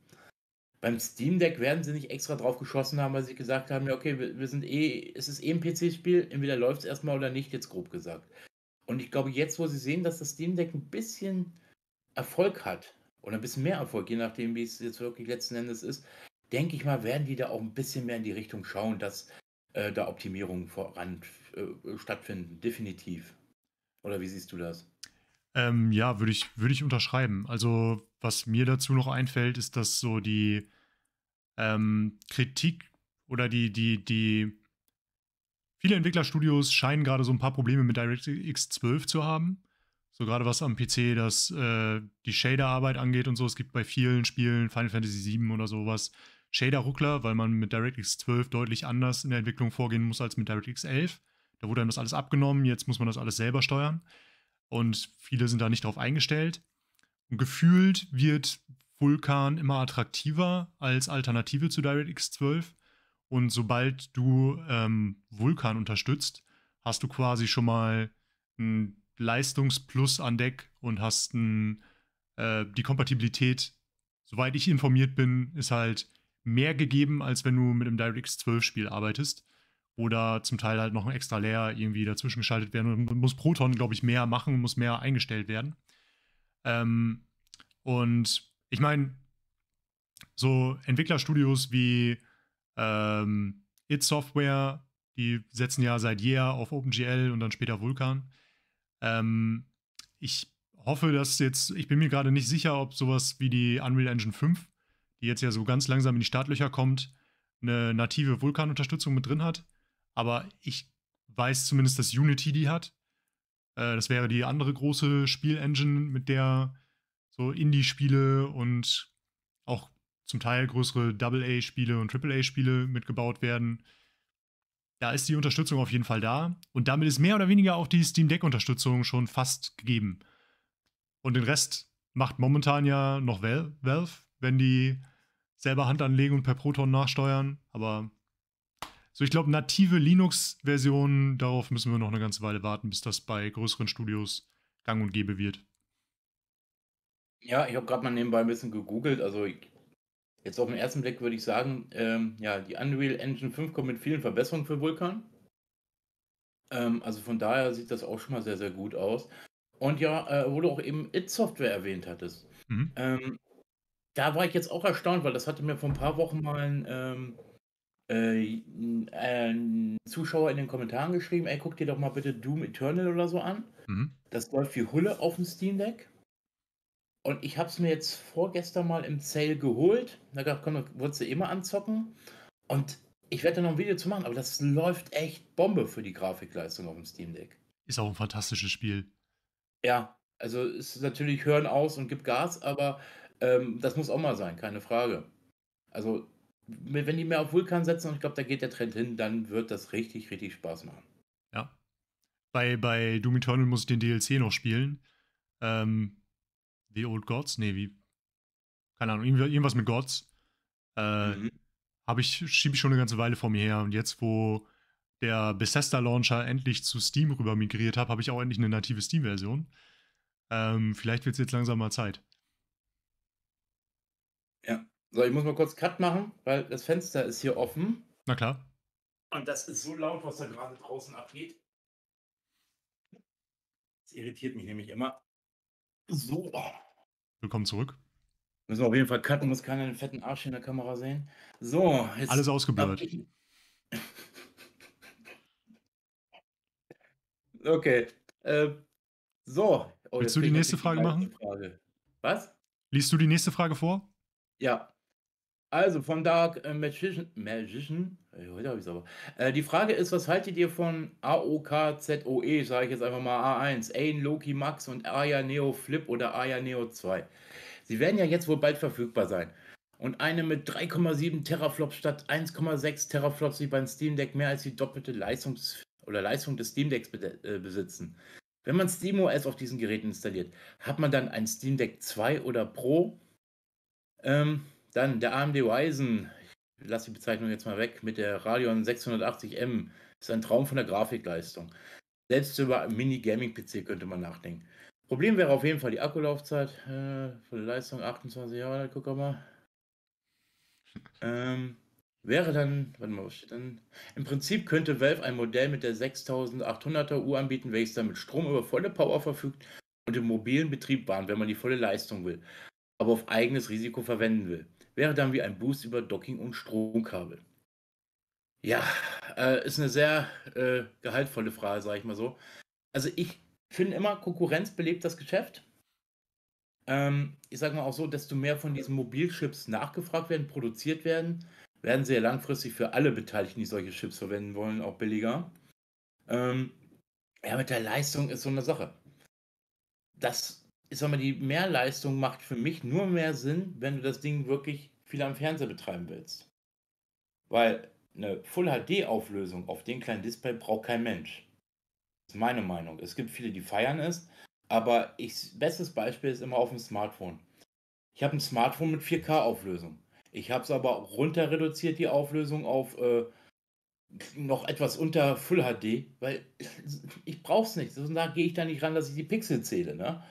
[SPEAKER 2] Beim Steam Deck werden sie nicht extra drauf geschossen haben, weil sie gesagt haben, ja, okay, wir, wir sind eh, es ist eh ein PC-Spiel, entweder läuft es erstmal oder nicht, jetzt grob gesagt. Und ich glaube, jetzt, wo sie sehen, dass das Steam Deck ein bisschen Erfolg hat, oder ein bisschen mehr Erfolg, je nachdem, wie es jetzt wirklich letzten Endes ist, denke ich mal, werden die da auch ein bisschen mehr in die Richtung schauen, dass äh, da Optimierungen voran äh, stattfinden, definitiv. Oder wie siehst du das?
[SPEAKER 1] Ähm, ja, würde ich, würd ich unterschreiben. Also, was mir dazu noch einfällt, ist, dass so die ähm, Kritik oder die, die, die viele Entwicklerstudios scheinen gerade so ein paar Probleme mit DirectX 12 zu haben. So gerade was am PC, dass äh, die Shader-Arbeit angeht und so. Es gibt bei vielen Spielen, Final Fantasy VII oder sowas, Shader-Ruckler, weil man mit DirectX 12 deutlich anders in der Entwicklung vorgehen muss als mit DirectX 11. Da wurde einem das alles abgenommen, jetzt muss man das alles selber steuern. Und viele sind da nicht drauf eingestellt. Und gefühlt wird Vulkan immer attraktiver als Alternative zu DirectX 12. Und sobald du ähm, Vulkan unterstützt, hast du quasi schon mal einen Leistungsplus an Deck und hast ein, äh, die Kompatibilität, soweit ich informiert bin, ist halt mehr gegeben, als wenn du mit einem DirectX 12 Spiel arbeitest. Oder zum Teil halt noch ein extra Layer irgendwie dazwischen geschaltet werden. Und muss Proton, glaube ich, mehr machen, muss mehr eingestellt werden. Ähm, und ich meine, so Entwicklerstudios wie ähm, It Software, die setzen ja seit jeher auf OpenGL und dann später Vulkan. Ähm, ich hoffe, dass jetzt, ich bin mir gerade nicht sicher, ob sowas wie die Unreal Engine 5 die jetzt ja so ganz langsam in die Startlöcher kommt, eine native Vulkan-Unterstützung mit drin hat. Aber ich weiß zumindest, dass Unity die hat. Äh, das wäre die andere große Spielengine, mit der so Indie-Spiele und auch zum Teil größere Double-A-Spiele und Triple-A-Spiele mitgebaut werden. Da ist die Unterstützung auf jeden Fall da. Und damit ist mehr oder weniger auch die Steam Deck-Unterstützung schon fast gegeben. Und den Rest macht momentan ja noch Valve, wenn die selber Hand anlegen und per Proton nachsteuern. Aber so, ich glaube, native Linux-Versionen, darauf müssen wir noch eine ganze Weile warten, bis das bei größeren Studios gang und gäbe wird.
[SPEAKER 2] Ja, ich habe gerade mal nebenbei ein bisschen gegoogelt. Also jetzt auf den ersten Blick würde ich sagen, ähm, ja, die Unreal Engine 5 kommt mit vielen Verbesserungen für Vulkan. Ähm, also von daher sieht das auch schon mal sehr, sehr gut aus. Und ja, äh, wo du auch eben It Software erwähnt hattest. Mhm. Ähm, da war ich jetzt auch erstaunt, weil das hatte mir vor ein paar Wochen mal ein, ähm, äh, ein äh, Zuschauer in den Kommentaren geschrieben, ey, guck dir doch mal bitte Doom Eternal oder so an. Mhm. Das läuft wie Hulle auf dem Steam Deck. Und ich habe es mir jetzt vorgestern mal im Sale geholt. Da gab komm, wolltest du immer anzocken. Und ich werde da noch ein Video zu machen, aber das läuft echt Bombe für die Grafikleistung auf dem Steam Deck.
[SPEAKER 1] Ist auch ein fantastisches Spiel.
[SPEAKER 2] Ja, also ist natürlich Hören aus und gib Gas, aber ähm, das muss auch mal sein, keine Frage. Also, wenn die mehr auf Vulkan setzen und ich glaube, da geht der Trend hin, dann wird das richtig, richtig Spaß machen.
[SPEAKER 1] Ja. Bei, bei Doom Eternal muss ich den DLC noch spielen. Ähm, The Old Gods? Nee, wie? Keine Ahnung, irgendwas mit Gods. Äh, mhm. Habe ich, schiebe ich schon eine ganze Weile vor mir her. Und jetzt, wo der Bethesda-Launcher endlich zu Steam rüber migriert hat, habe ich auch endlich eine native Steam-Version. Ähm, vielleicht wird es jetzt langsam mal Zeit.
[SPEAKER 2] Ja. So, ich muss mal kurz Cut machen, weil das Fenster ist hier offen. Na klar. Und das ist so laut, was da gerade draußen abgeht. Das irritiert mich nämlich immer. So. Willkommen zurück. Müssen wir auf jeden Fall cutten, muss keiner den fetten Arsch in der Kamera sehen. So, jetzt. Alles ausgeblurrt. okay. Äh, so. Oh, Willst du die nächste Frage machen? Frage. Was?
[SPEAKER 1] Liest du die nächste Frage vor?
[SPEAKER 2] Ja. Also von Dark äh, Magician, Magician äh, heute habe ich aber. Äh, die Frage ist, was haltet ihr von AOKZOE, sage ich jetzt einfach mal A1, Ain, Loki, Max und Aya Neo Flip oder Aya Neo 2? Sie werden ja jetzt wohl bald verfügbar sein. Und eine mit 3,7 Teraflops statt 1,6 Teraflops, die beim Steam Deck mehr als die doppelte Leistungs oder Leistung des Steam Decks be äh, besitzen. Wenn man Steam OS auf diesen Geräten installiert, hat man dann ein Steam Deck 2 oder Pro ähm, dann der AMD Ryzen, ich lasse die Bezeichnung jetzt mal weg, mit der Radeon 680M. Ist ein Traum von der Grafikleistung. Selbst über Mini-Gaming-PC könnte man nachdenken. Problem wäre auf jeden Fall die Akkulaufzeit. Äh, volle Leistung 28 Jahre guck mal. Ähm, wäre dann, warte mal, was steht denn? Im Prinzip könnte Valve ein Modell mit der 6800er Uhr anbieten, welches dann mit Strom über volle Power verfügt und im mobilen Betrieb waren, wenn man die volle Leistung will aber auf eigenes Risiko verwenden will. Wäre dann wie ein Boost über Docking und Stromkabel. Ja, äh, ist eine sehr äh, gehaltvolle Frage, sage ich mal so. Also ich finde immer, Konkurrenz belebt das Geschäft. Ähm, ich sage mal auch so, desto mehr von diesen Mobilchips nachgefragt werden, produziert werden, werden sie ja langfristig für alle Beteiligten, die solche Chips verwenden wollen, auch billiger. Ähm, ja, mit der Leistung ist so eine Sache. Das ich sag mal, die Mehrleistung macht für mich nur mehr Sinn, wenn du das Ding wirklich viel am Fernseher betreiben willst. Weil eine Full-HD-Auflösung auf dem kleinen Display braucht kein Mensch. Das ist meine Meinung. Es gibt viele, die feiern es, aber ich, bestes Beispiel ist immer auf dem Smartphone. Ich habe ein Smartphone mit 4K-Auflösung. Ich habe es aber runter reduziert, die Auflösung auf äh, noch etwas unter Full HD, weil ich brauche es nicht. So gehe ich da nicht ran, dass ich die Pixel zähle. Ne?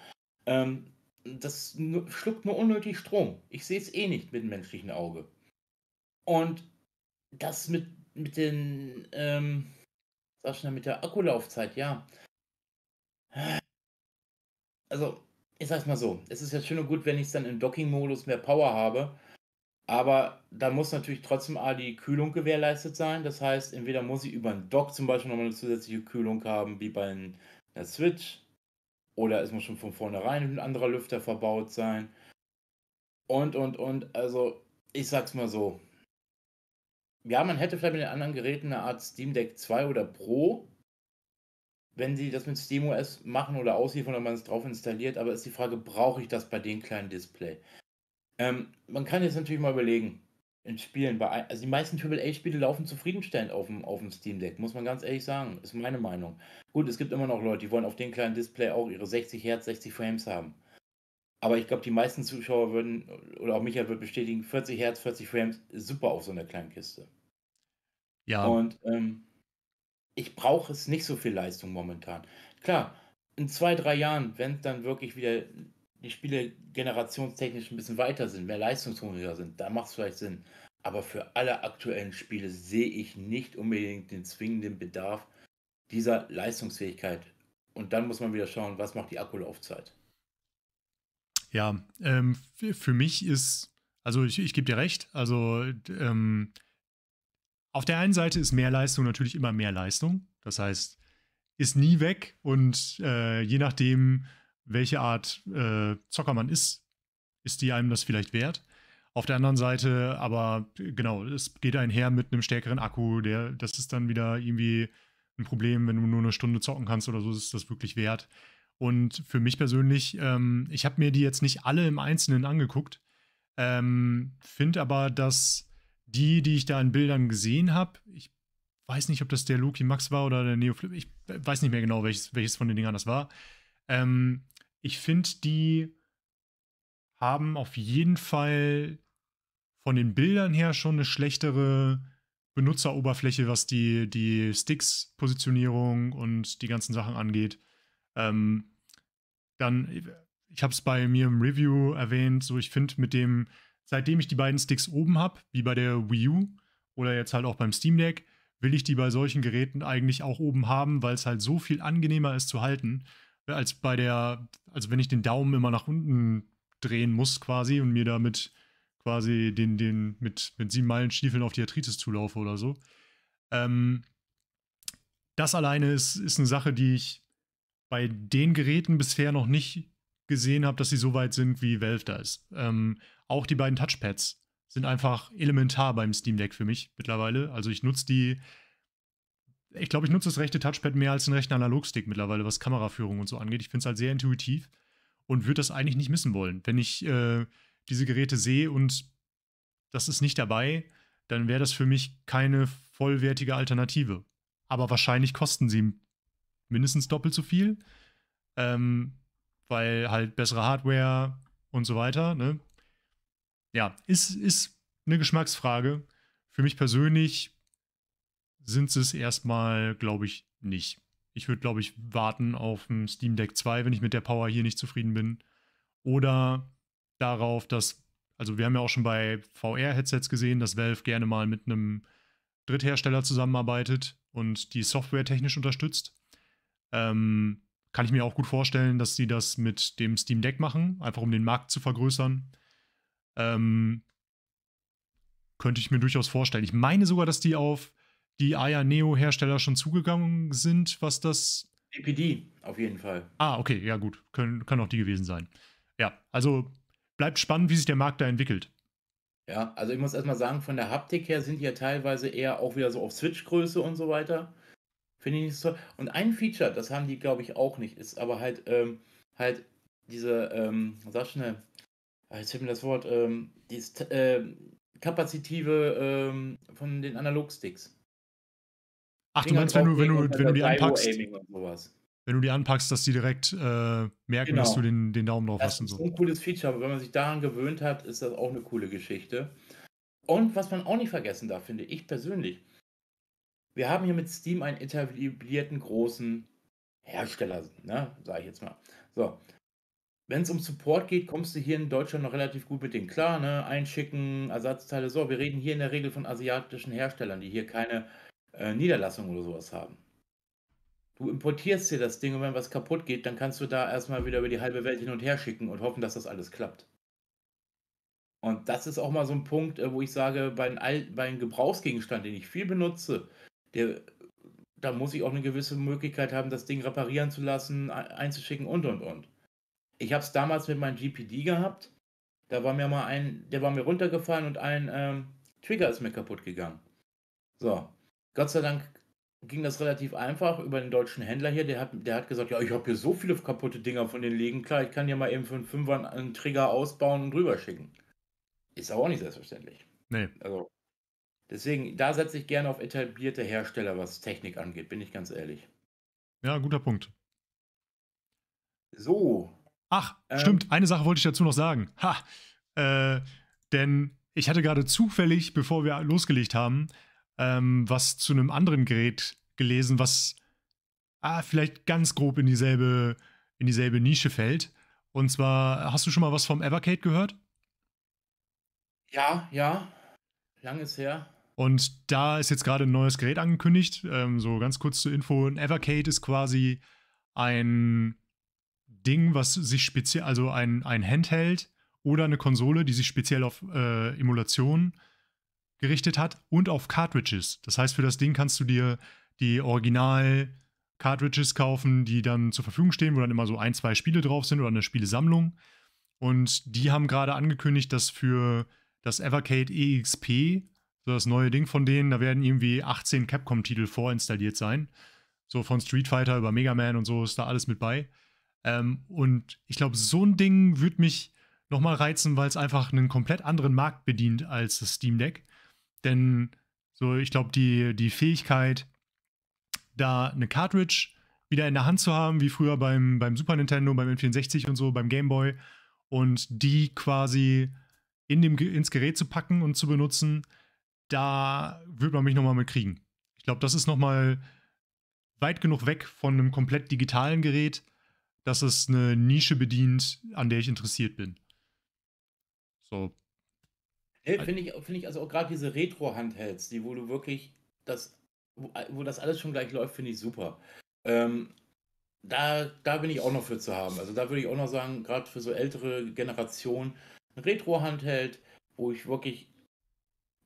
[SPEAKER 2] Ähm, das schluckt nur unnötig Strom. Ich sehe es eh nicht mit dem menschlichen Auge. Und das mit, mit den, ähm, sag schnell, mit der Akkulaufzeit, ja. Also, ich sag's mal so, es ist ja schön und gut, wenn ich dann im Docking-Modus mehr Power habe. Aber da muss natürlich trotzdem A, die Kühlung gewährleistet sein. Das heißt, entweder muss ich über einen Dock zum Beispiel nochmal eine zusätzliche Kühlung haben, wie bei einer Switch oder es muss schon von vornherein ein anderer Lüfter verbaut sein. Und, und, und. Also, ich sag's mal so. Ja, man hätte vielleicht mit den anderen Geräten eine Art Steam Deck 2 oder Pro, wenn sie das mit SteamOS machen oder ausliefern oder man es drauf installiert. Aber ist die Frage, brauche ich das bei dem kleinen Display? Ähm, man kann jetzt natürlich mal überlegen, in Spielen. Bei, also die meisten AAA-Spiele laufen zufriedenstellend auf dem, auf dem Steam Deck, muss man ganz ehrlich sagen. Ist meine Meinung. Gut, es gibt immer noch Leute, die wollen auf dem kleinen Display auch ihre 60 Hertz, 60 Frames haben. Aber ich glaube, die meisten Zuschauer würden, oder auch Michael wird bestätigen, 40 Hertz, 40 Frames ist super auf so einer kleinen Kiste. Ja. Und ähm, ich brauche es nicht so viel Leistung momentan. Klar, in zwei, drei Jahren, wenn es dann wirklich wieder die Spiele generationstechnisch ein bisschen weiter sind, mehr leistungshungriger sind, da macht es vielleicht Sinn. Aber für alle aktuellen Spiele sehe ich nicht unbedingt den zwingenden Bedarf dieser Leistungsfähigkeit. Und dann muss man wieder schauen, was macht die Akkulaufzeit.
[SPEAKER 1] Ja, ähm, für mich ist, also ich, ich gebe dir recht, also ähm, auf der einen Seite ist mehr Leistung natürlich immer mehr Leistung. Das heißt, ist nie weg und äh, je nachdem, welche Art äh, Zocker man ist, ist die einem das vielleicht wert. Auf der anderen Seite aber, genau, es geht einher mit einem stärkeren Akku, der, das ist dann wieder irgendwie ein Problem, wenn du nur eine Stunde zocken kannst oder so, ist das wirklich wert. Und für mich persönlich, ähm, ich habe mir die jetzt nicht alle im Einzelnen angeguckt, ähm, finde aber, dass die, die ich da in Bildern gesehen habe, ich weiß nicht, ob das der Loki Max war oder der Neoflip, ich weiß nicht mehr genau, welches, welches von den Dingern das war, ähm, ich finde, die haben auf jeden Fall von den Bildern her schon eine schlechtere Benutzeroberfläche, was die, die Sticks-Positionierung und die ganzen Sachen angeht. Ähm, dann, ich habe es bei mir im Review erwähnt, so ich finde mit dem, seitdem ich die beiden Sticks oben habe, wie bei der Wii U oder jetzt halt auch beim Steam Deck, will ich die bei solchen Geräten eigentlich auch oben haben, weil es halt so viel angenehmer ist zu halten als bei der, also wenn ich den Daumen immer nach unten drehen muss quasi und mir damit quasi den, den mit, mit sieben Meilen Stiefeln auf die Arthritis zulaufe oder so. Ähm, das alleine ist, ist eine Sache, die ich bei den Geräten bisher noch nicht gesehen habe, dass sie so weit sind, wie Valve da ist. Ähm, auch die beiden Touchpads sind einfach elementar beim Steam Deck für mich mittlerweile. Also ich nutze die ich glaube, ich nutze das rechte Touchpad mehr als den rechten Analogstick mittlerweile, was Kameraführung und so angeht. Ich finde es halt sehr intuitiv und würde das eigentlich nicht missen wollen. Wenn ich äh, diese Geräte sehe und das ist nicht dabei, dann wäre das für mich keine vollwertige Alternative. Aber wahrscheinlich kosten sie mindestens doppelt so viel, ähm, weil halt bessere Hardware und so weiter. Ne? Ja, ist, ist eine Geschmacksfrage. Für mich persönlich sind sie es erstmal, glaube ich, nicht. Ich würde, glaube ich, warten auf ein Steam Deck 2, wenn ich mit der Power hier nicht zufrieden bin. Oder darauf, dass, also wir haben ja auch schon bei VR-Headsets gesehen, dass Valve gerne mal mit einem Dritthersteller zusammenarbeitet und die Software technisch unterstützt. Ähm, kann ich mir auch gut vorstellen, dass sie das mit dem Steam Deck machen, einfach um den Markt zu vergrößern. Ähm, könnte ich mir durchaus vorstellen. Ich meine sogar, dass die auf die Aya Neo Hersteller schon zugegangen sind, was das. DPD, auf jeden Fall. Ah, okay, ja, gut. Können, können auch die gewesen sein. Ja, also bleibt spannend, wie sich der Markt da entwickelt.
[SPEAKER 2] Ja, also ich muss erstmal sagen, von der Haptik her sind die ja teilweise eher auch wieder so auf Switch-Größe und so weiter. Finde ich nicht so toll. Und ein Feature, das haben die, glaube ich, auch nicht, ist aber halt, ähm, halt diese, ähm, sag schnell, ah, jetzt fällt mir das Wort, ähm, dieses, äh, kapazitive ähm, von den Analog-Sticks.
[SPEAKER 1] Ach, du meinst, wenn du, wenn du, wenn du die anpackst? Wenn du die anpackst, dass die direkt äh, merken, genau. dass du den, den Daumen drauf das hast und so. Das
[SPEAKER 2] ist ein cooles Feature, aber wenn man sich daran gewöhnt hat, ist das auch eine coole Geschichte. Und was man auch nicht vergessen darf, finde ich persönlich, wir haben hier mit Steam einen etablierten großen Hersteller, ne? sage ich jetzt mal. So, wenn es um Support geht, kommst du hier in Deutschland noch relativ gut mit denen klar, ne? Einschicken, Ersatzteile, so. Wir reden hier in der Regel von asiatischen Herstellern, die hier keine äh, Niederlassung oder sowas haben. Du importierst dir das Ding und wenn was kaputt geht, dann kannst du da erstmal wieder über die halbe Welt hin und her schicken und hoffen, dass das alles klappt. Und das ist auch mal so ein Punkt, äh, wo ich sage, bei einem, bei einem Gebrauchsgegenstand, den ich viel benutze, der, da muss ich auch eine gewisse Möglichkeit haben, das Ding reparieren zu lassen, e-, einzuschicken und und und. Ich habe es damals mit meinem GPD gehabt. Da war mir mal ein, der war mir runtergefallen und ein ähm, Trigger ist mir kaputt gegangen. So, Gott sei Dank ging das relativ einfach über den deutschen Händler hier. Der hat, der hat gesagt, ja, ich habe hier so viele kaputte Dinger von den Legen. Klar, ich kann hier mal eben für einen Fünfer einen Trigger ausbauen und schicken. Ist aber auch nicht selbstverständlich. Nee. Also, deswegen, da setze ich gerne auf etablierte Hersteller, was Technik angeht, bin ich ganz ehrlich.
[SPEAKER 1] Ja, guter Punkt. So. Ach, ähm, stimmt. Eine Sache wollte ich dazu noch sagen. Ha! Äh, denn ich hatte gerade zufällig, bevor wir losgelegt haben, ähm, was zu einem anderen Gerät gelesen, was ah, vielleicht ganz grob in dieselbe, in dieselbe Nische fällt. Und zwar, hast du schon mal was vom Evercade gehört?
[SPEAKER 2] Ja, ja. Langes her.
[SPEAKER 1] Und da ist jetzt gerade ein neues Gerät angekündigt. Ähm, so ganz kurz zur Info. Ein Evercade ist quasi ein Ding, was sich speziell, also ein, ein Handheld oder eine Konsole, die sich speziell auf äh, Emulation äh, gerichtet hat und auf Cartridges. Das heißt, für das Ding kannst du dir die Original Cartridges kaufen, die dann zur Verfügung stehen, wo dann immer so ein, zwei Spiele drauf sind oder eine Spielesammlung. Und die haben gerade angekündigt, dass für das Evercade EXP, so das neue Ding von denen, da werden irgendwie 18 Capcom-Titel vorinstalliert sein. So von Street Fighter über Mega Man und so ist da alles mit bei. Ähm, und ich glaube, so ein Ding würde mich nochmal reizen, weil es einfach einen komplett anderen Markt bedient als das Steam Deck. Denn so, ich glaube, die, die Fähigkeit, da eine Cartridge wieder in der Hand zu haben, wie früher beim, beim Super Nintendo, beim N64 und so, beim Game Boy, und die quasi in dem, ins Gerät zu packen und zu benutzen, da würde man mich nochmal mit kriegen. Ich glaube, das ist nochmal weit genug weg von einem komplett digitalen Gerät, dass es eine Nische bedient, an der ich interessiert bin. So,
[SPEAKER 2] Hey, finde ich, find ich also auch gerade diese Retro-Handhelds, die, wo du wirklich das, wo, äh, wo das alles schon gleich läuft, finde ich super. Ähm, da, da bin ich auch noch für zu haben. Also da würde ich auch noch sagen, gerade für so ältere Generationen, ein Retro-Handheld, wo ich wirklich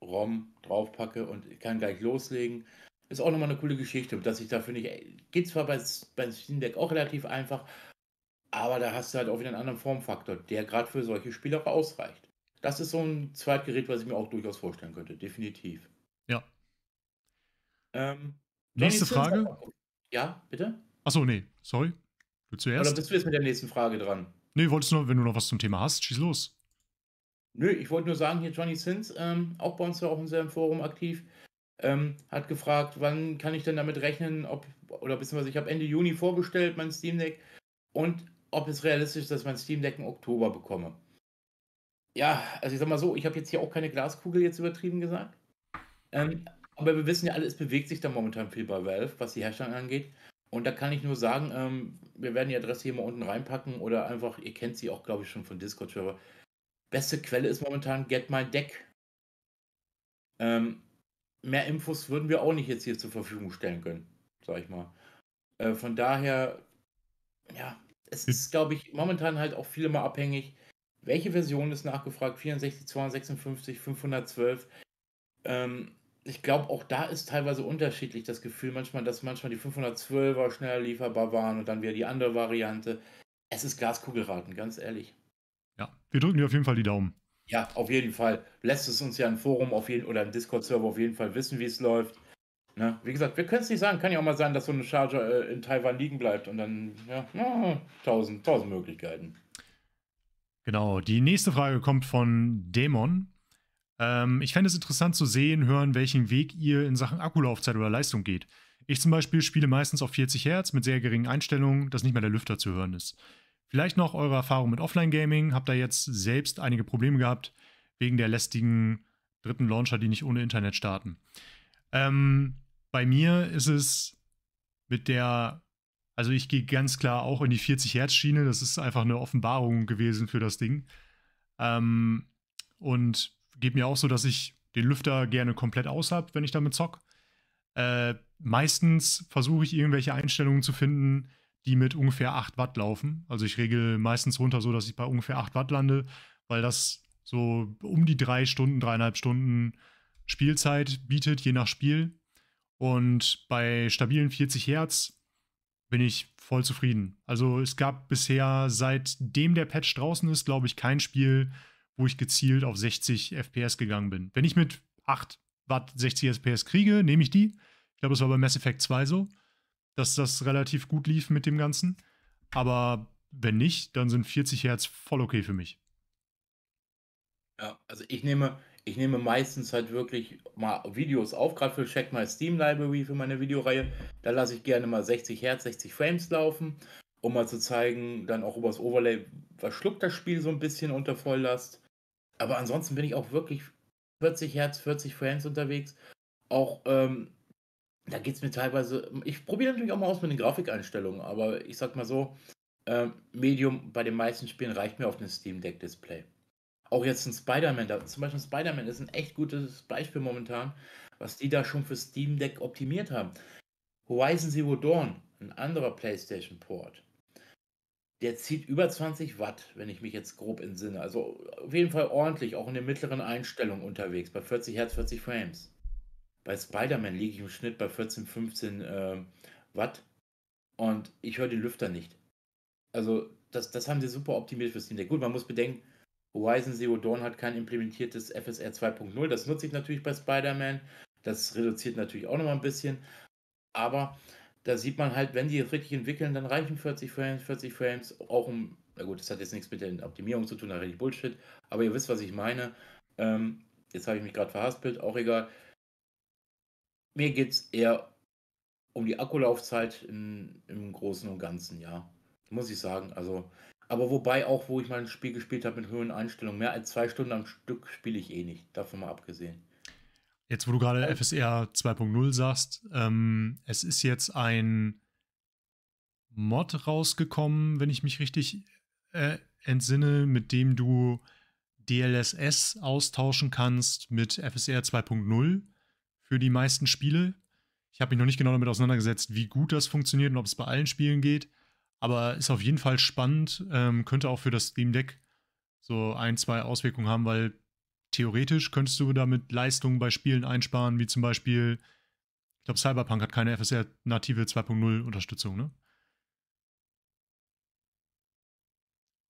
[SPEAKER 2] ROM draufpacke und kann gleich loslegen. Ist auch nochmal eine coole Geschichte, dass ich dafür nicht. Äh, Geht zwar bei, beim Steam Deck auch relativ einfach, aber da hast du halt auch wieder einen anderen Formfaktor, der gerade für solche Spiele auch ausreicht das ist so ein Zweitgerät, was ich mir auch durchaus vorstellen könnte, definitiv. Ja. Ähm, Nächste Frage. Ja, bitte?
[SPEAKER 1] Achso, nee, sorry. Du zuerst. Oder bist du
[SPEAKER 2] jetzt mit der nächsten Frage dran?
[SPEAKER 1] Nee, wolltest du nur, wenn du noch was zum Thema hast, schieß los.
[SPEAKER 2] Nö, ich wollte nur sagen, hier Johnny Sins, ähm, auch bei uns ja auch in unserem Forum aktiv, ähm, hat gefragt, wann kann ich denn damit rechnen, ob, oder beziehungsweise ich habe Ende Juni vorgestellt, mein Steam Deck, und ob es realistisch ist, dass mein Steam Deck im Oktober bekomme ja, also ich sag mal so, ich habe jetzt hier auch keine Glaskugel jetzt übertrieben gesagt. Ähm, aber wir wissen ja alle, es bewegt sich da momentan viel bei Valve, was die Herstellung angeht. Und da kann ich nur sagen, ähm, wir werden die Adresse hier mal unten reinpacken oder einfach, ihr kennt sie auch, glaube ich, schon von Discord-Server. Beste Quelle ist momentan Get My Deck. Ähm, mehr Infos würden wir auch nicht jetzt hier zur Verfügung stellen können, sag ich mal. Äh, von daher, ja, es hm. ist, glaube ich, momentan halt auch viel immer abhängig, welche Version ist nachgefragt? 64, 256, 512. Ähm, ich glaube, auch da ist teilweise unterschiedlich das Gefühl manchmal, dass manchmal die 512er schneller lieferbar waren und dann wieder die andere Variante. Es ist Glaskugelraten, ganz ehrlich. Ja,
[SPEAKER 1] wir drücken dir auf jeden Fall die Daumen.
[SPEAKER 2] Ja, auf jeden Fall. Lässt es uns ja im Forum auf jeden, oder im Discord-Server auf jeden Fall wissen, wie es läuft. Na, ne? wie gesagt, wir können es nicht sagen. Kann ja auch mal sein, dass so eine Charger äh, in Taiwan liegen bleibt und dann, ja, tausend, tausend Möglichkeiten.
[SPEAKER 1] Genau, die nächste Frage kommt von Dämon. Ähm, ich fände es interessant zu sehen, hören, welchen Weg ihr in Sachen Akkulaufzeit oder Leistung geht. Ich zum Beispiel spiele meistens auf 40 Hertz mit sehr geringen Einstellungen, dass nicht mehr der Lüfter zu hören ist. Vielleicht noch eure Erfahrung mit Offline-Gaming. Habt ihr jetzt selbst einige Probleme gehabt wegen der lästigen dritten Launcher, die nicht ohne Internet starten? Ähm, bei mir ist es mit der also ich gehe ganz klar auch in die 40-Hertz-Schiene. Das ist einfach eine Offenbarung gewesen für das Ding. Ähm, und geht mir auch so, dass ich den Lüfter gerne komplett aus habe, wenn ich damit zock. Äh, meistens versuche ich irgendwelche Einstellungen zu finden, die mit ungefähr 8 Watt laufen. Also ich regel meistens runter so, dass ich bei ungefähr 8 Watt lande, weil das so um die 3 Stunden, 3,5 Stunden Spielzeit bietet, je nach Spiel. Und bei stabilen 40 Hertz bin ich voll zufrieden. Also es gab bisher, seitdem der Patch draußen ist, glaube ich, kein Spiel, wo ich gezielt auf 60 FPS gegangen bin. Wenn ich mit 8 Watt 60 FPS kriege, nehme ich die. Ich glaube, es war bei Mass Effect 2 so, dass das relativ gut lief mit dem Ganzen. Aber wenn nicht, dann sind 40 Hertz voll okay für mich.
[SPEAKER 2] Ja, also ich nehme, ich nehme meistens halt wirklich mal Videos auf, gerade für Check My Steam Library für meine Videoreihe. Da lasse ich gerne mal 60 Hertz, 60 Frames laufen, um mal zu zeigen, dann auch übers Overlay, was schluckt das Spiel so ein bisschen unter Volllast. Aber ansonsten bin ich auch wirklich 40 Hertz, 40 Frames unterwegs. Auch, ähm, da geht es mir teilweise. Ich probiere natürlich auch mal aus mit den Grafikeinstellungen, aber ich sag mal so, ähm, Medium bei den meisten Spielen reicht mir auf einem Steam Deck Display auch jetzt ein Spider-Man, zum Beispiel Spider-Man ist ein echt gutes Beispiel momentan, was die da schon für Steam Deck optimiert haben. Horizon Zero Dawn, ein anderer PlayStation Port, der zieht über 20 Watt, wenn ich mich jetzt grob entsinne. Also auf jeden Fall ordentlich, auch in den mittleren Einstellungen unterwegs, bei 40 Hertz, 40 Frames. Bei Spider-Man liege ich im Schnitt bei 14, 15 äh, Watt und ich höre den Lüfter nicht. Also das, das haben sie super optimiert für Steam Deck. Gut, man muss bedenken, Horizon Zero Dawn hat kein implementiertes FSR 2.0. Das nutze ich natürlich bei Spider-Man. Das reduziert natürlich auch nochmal ein bisschen. Aber da sieht man halt, wenn die es richtig entwickeln, dann reichen 40 Frames, 40 Frames, auch um, na gut, das hat jetzt nichts mit der Optimierung zu tun, da rede ich Bullshit, aber ihr wisst, was ich meine. Ähm, jetzt habe ich mich gerade verhaspelt, auch egal. Mir geht es eher um die Akkulaufzeit in, im Großen und Ganzen, ja. Muss ich sagen. Also aber wobei auch, wo ich mal ein Spiel gespielt habe mit Einstellungen, mehr als zwei Stunden am Stück spiele ich eh nicht, davon mal abgesehen.
[SPEAKER 1] Jetzt, wo du gerade FSR 2.0 sagst, ähm, es ist jetzt ein Mod rausgekommen, wenn ich mich richtig äh, entsinne, mit dem du DLSS austauschen kannst mit FSR 2.0 für die meisten Spiele. Ich habe mich noch nicht genau damit auseinandergesetzt, wie gut das funktioniert und ob es bei allen Spielen geht. Aber ist auf jeden Fall spannend, ähm, könnte auch für das Steam Deck so ein, zwei Auswirkungen haben, weil theoretisch könntest du damit Leistungen bei Spielen einsparen, wie zum Beispiel, ich glaube, Cyberpunk hat keine FSR-native 2.0 Unterstützung, ne?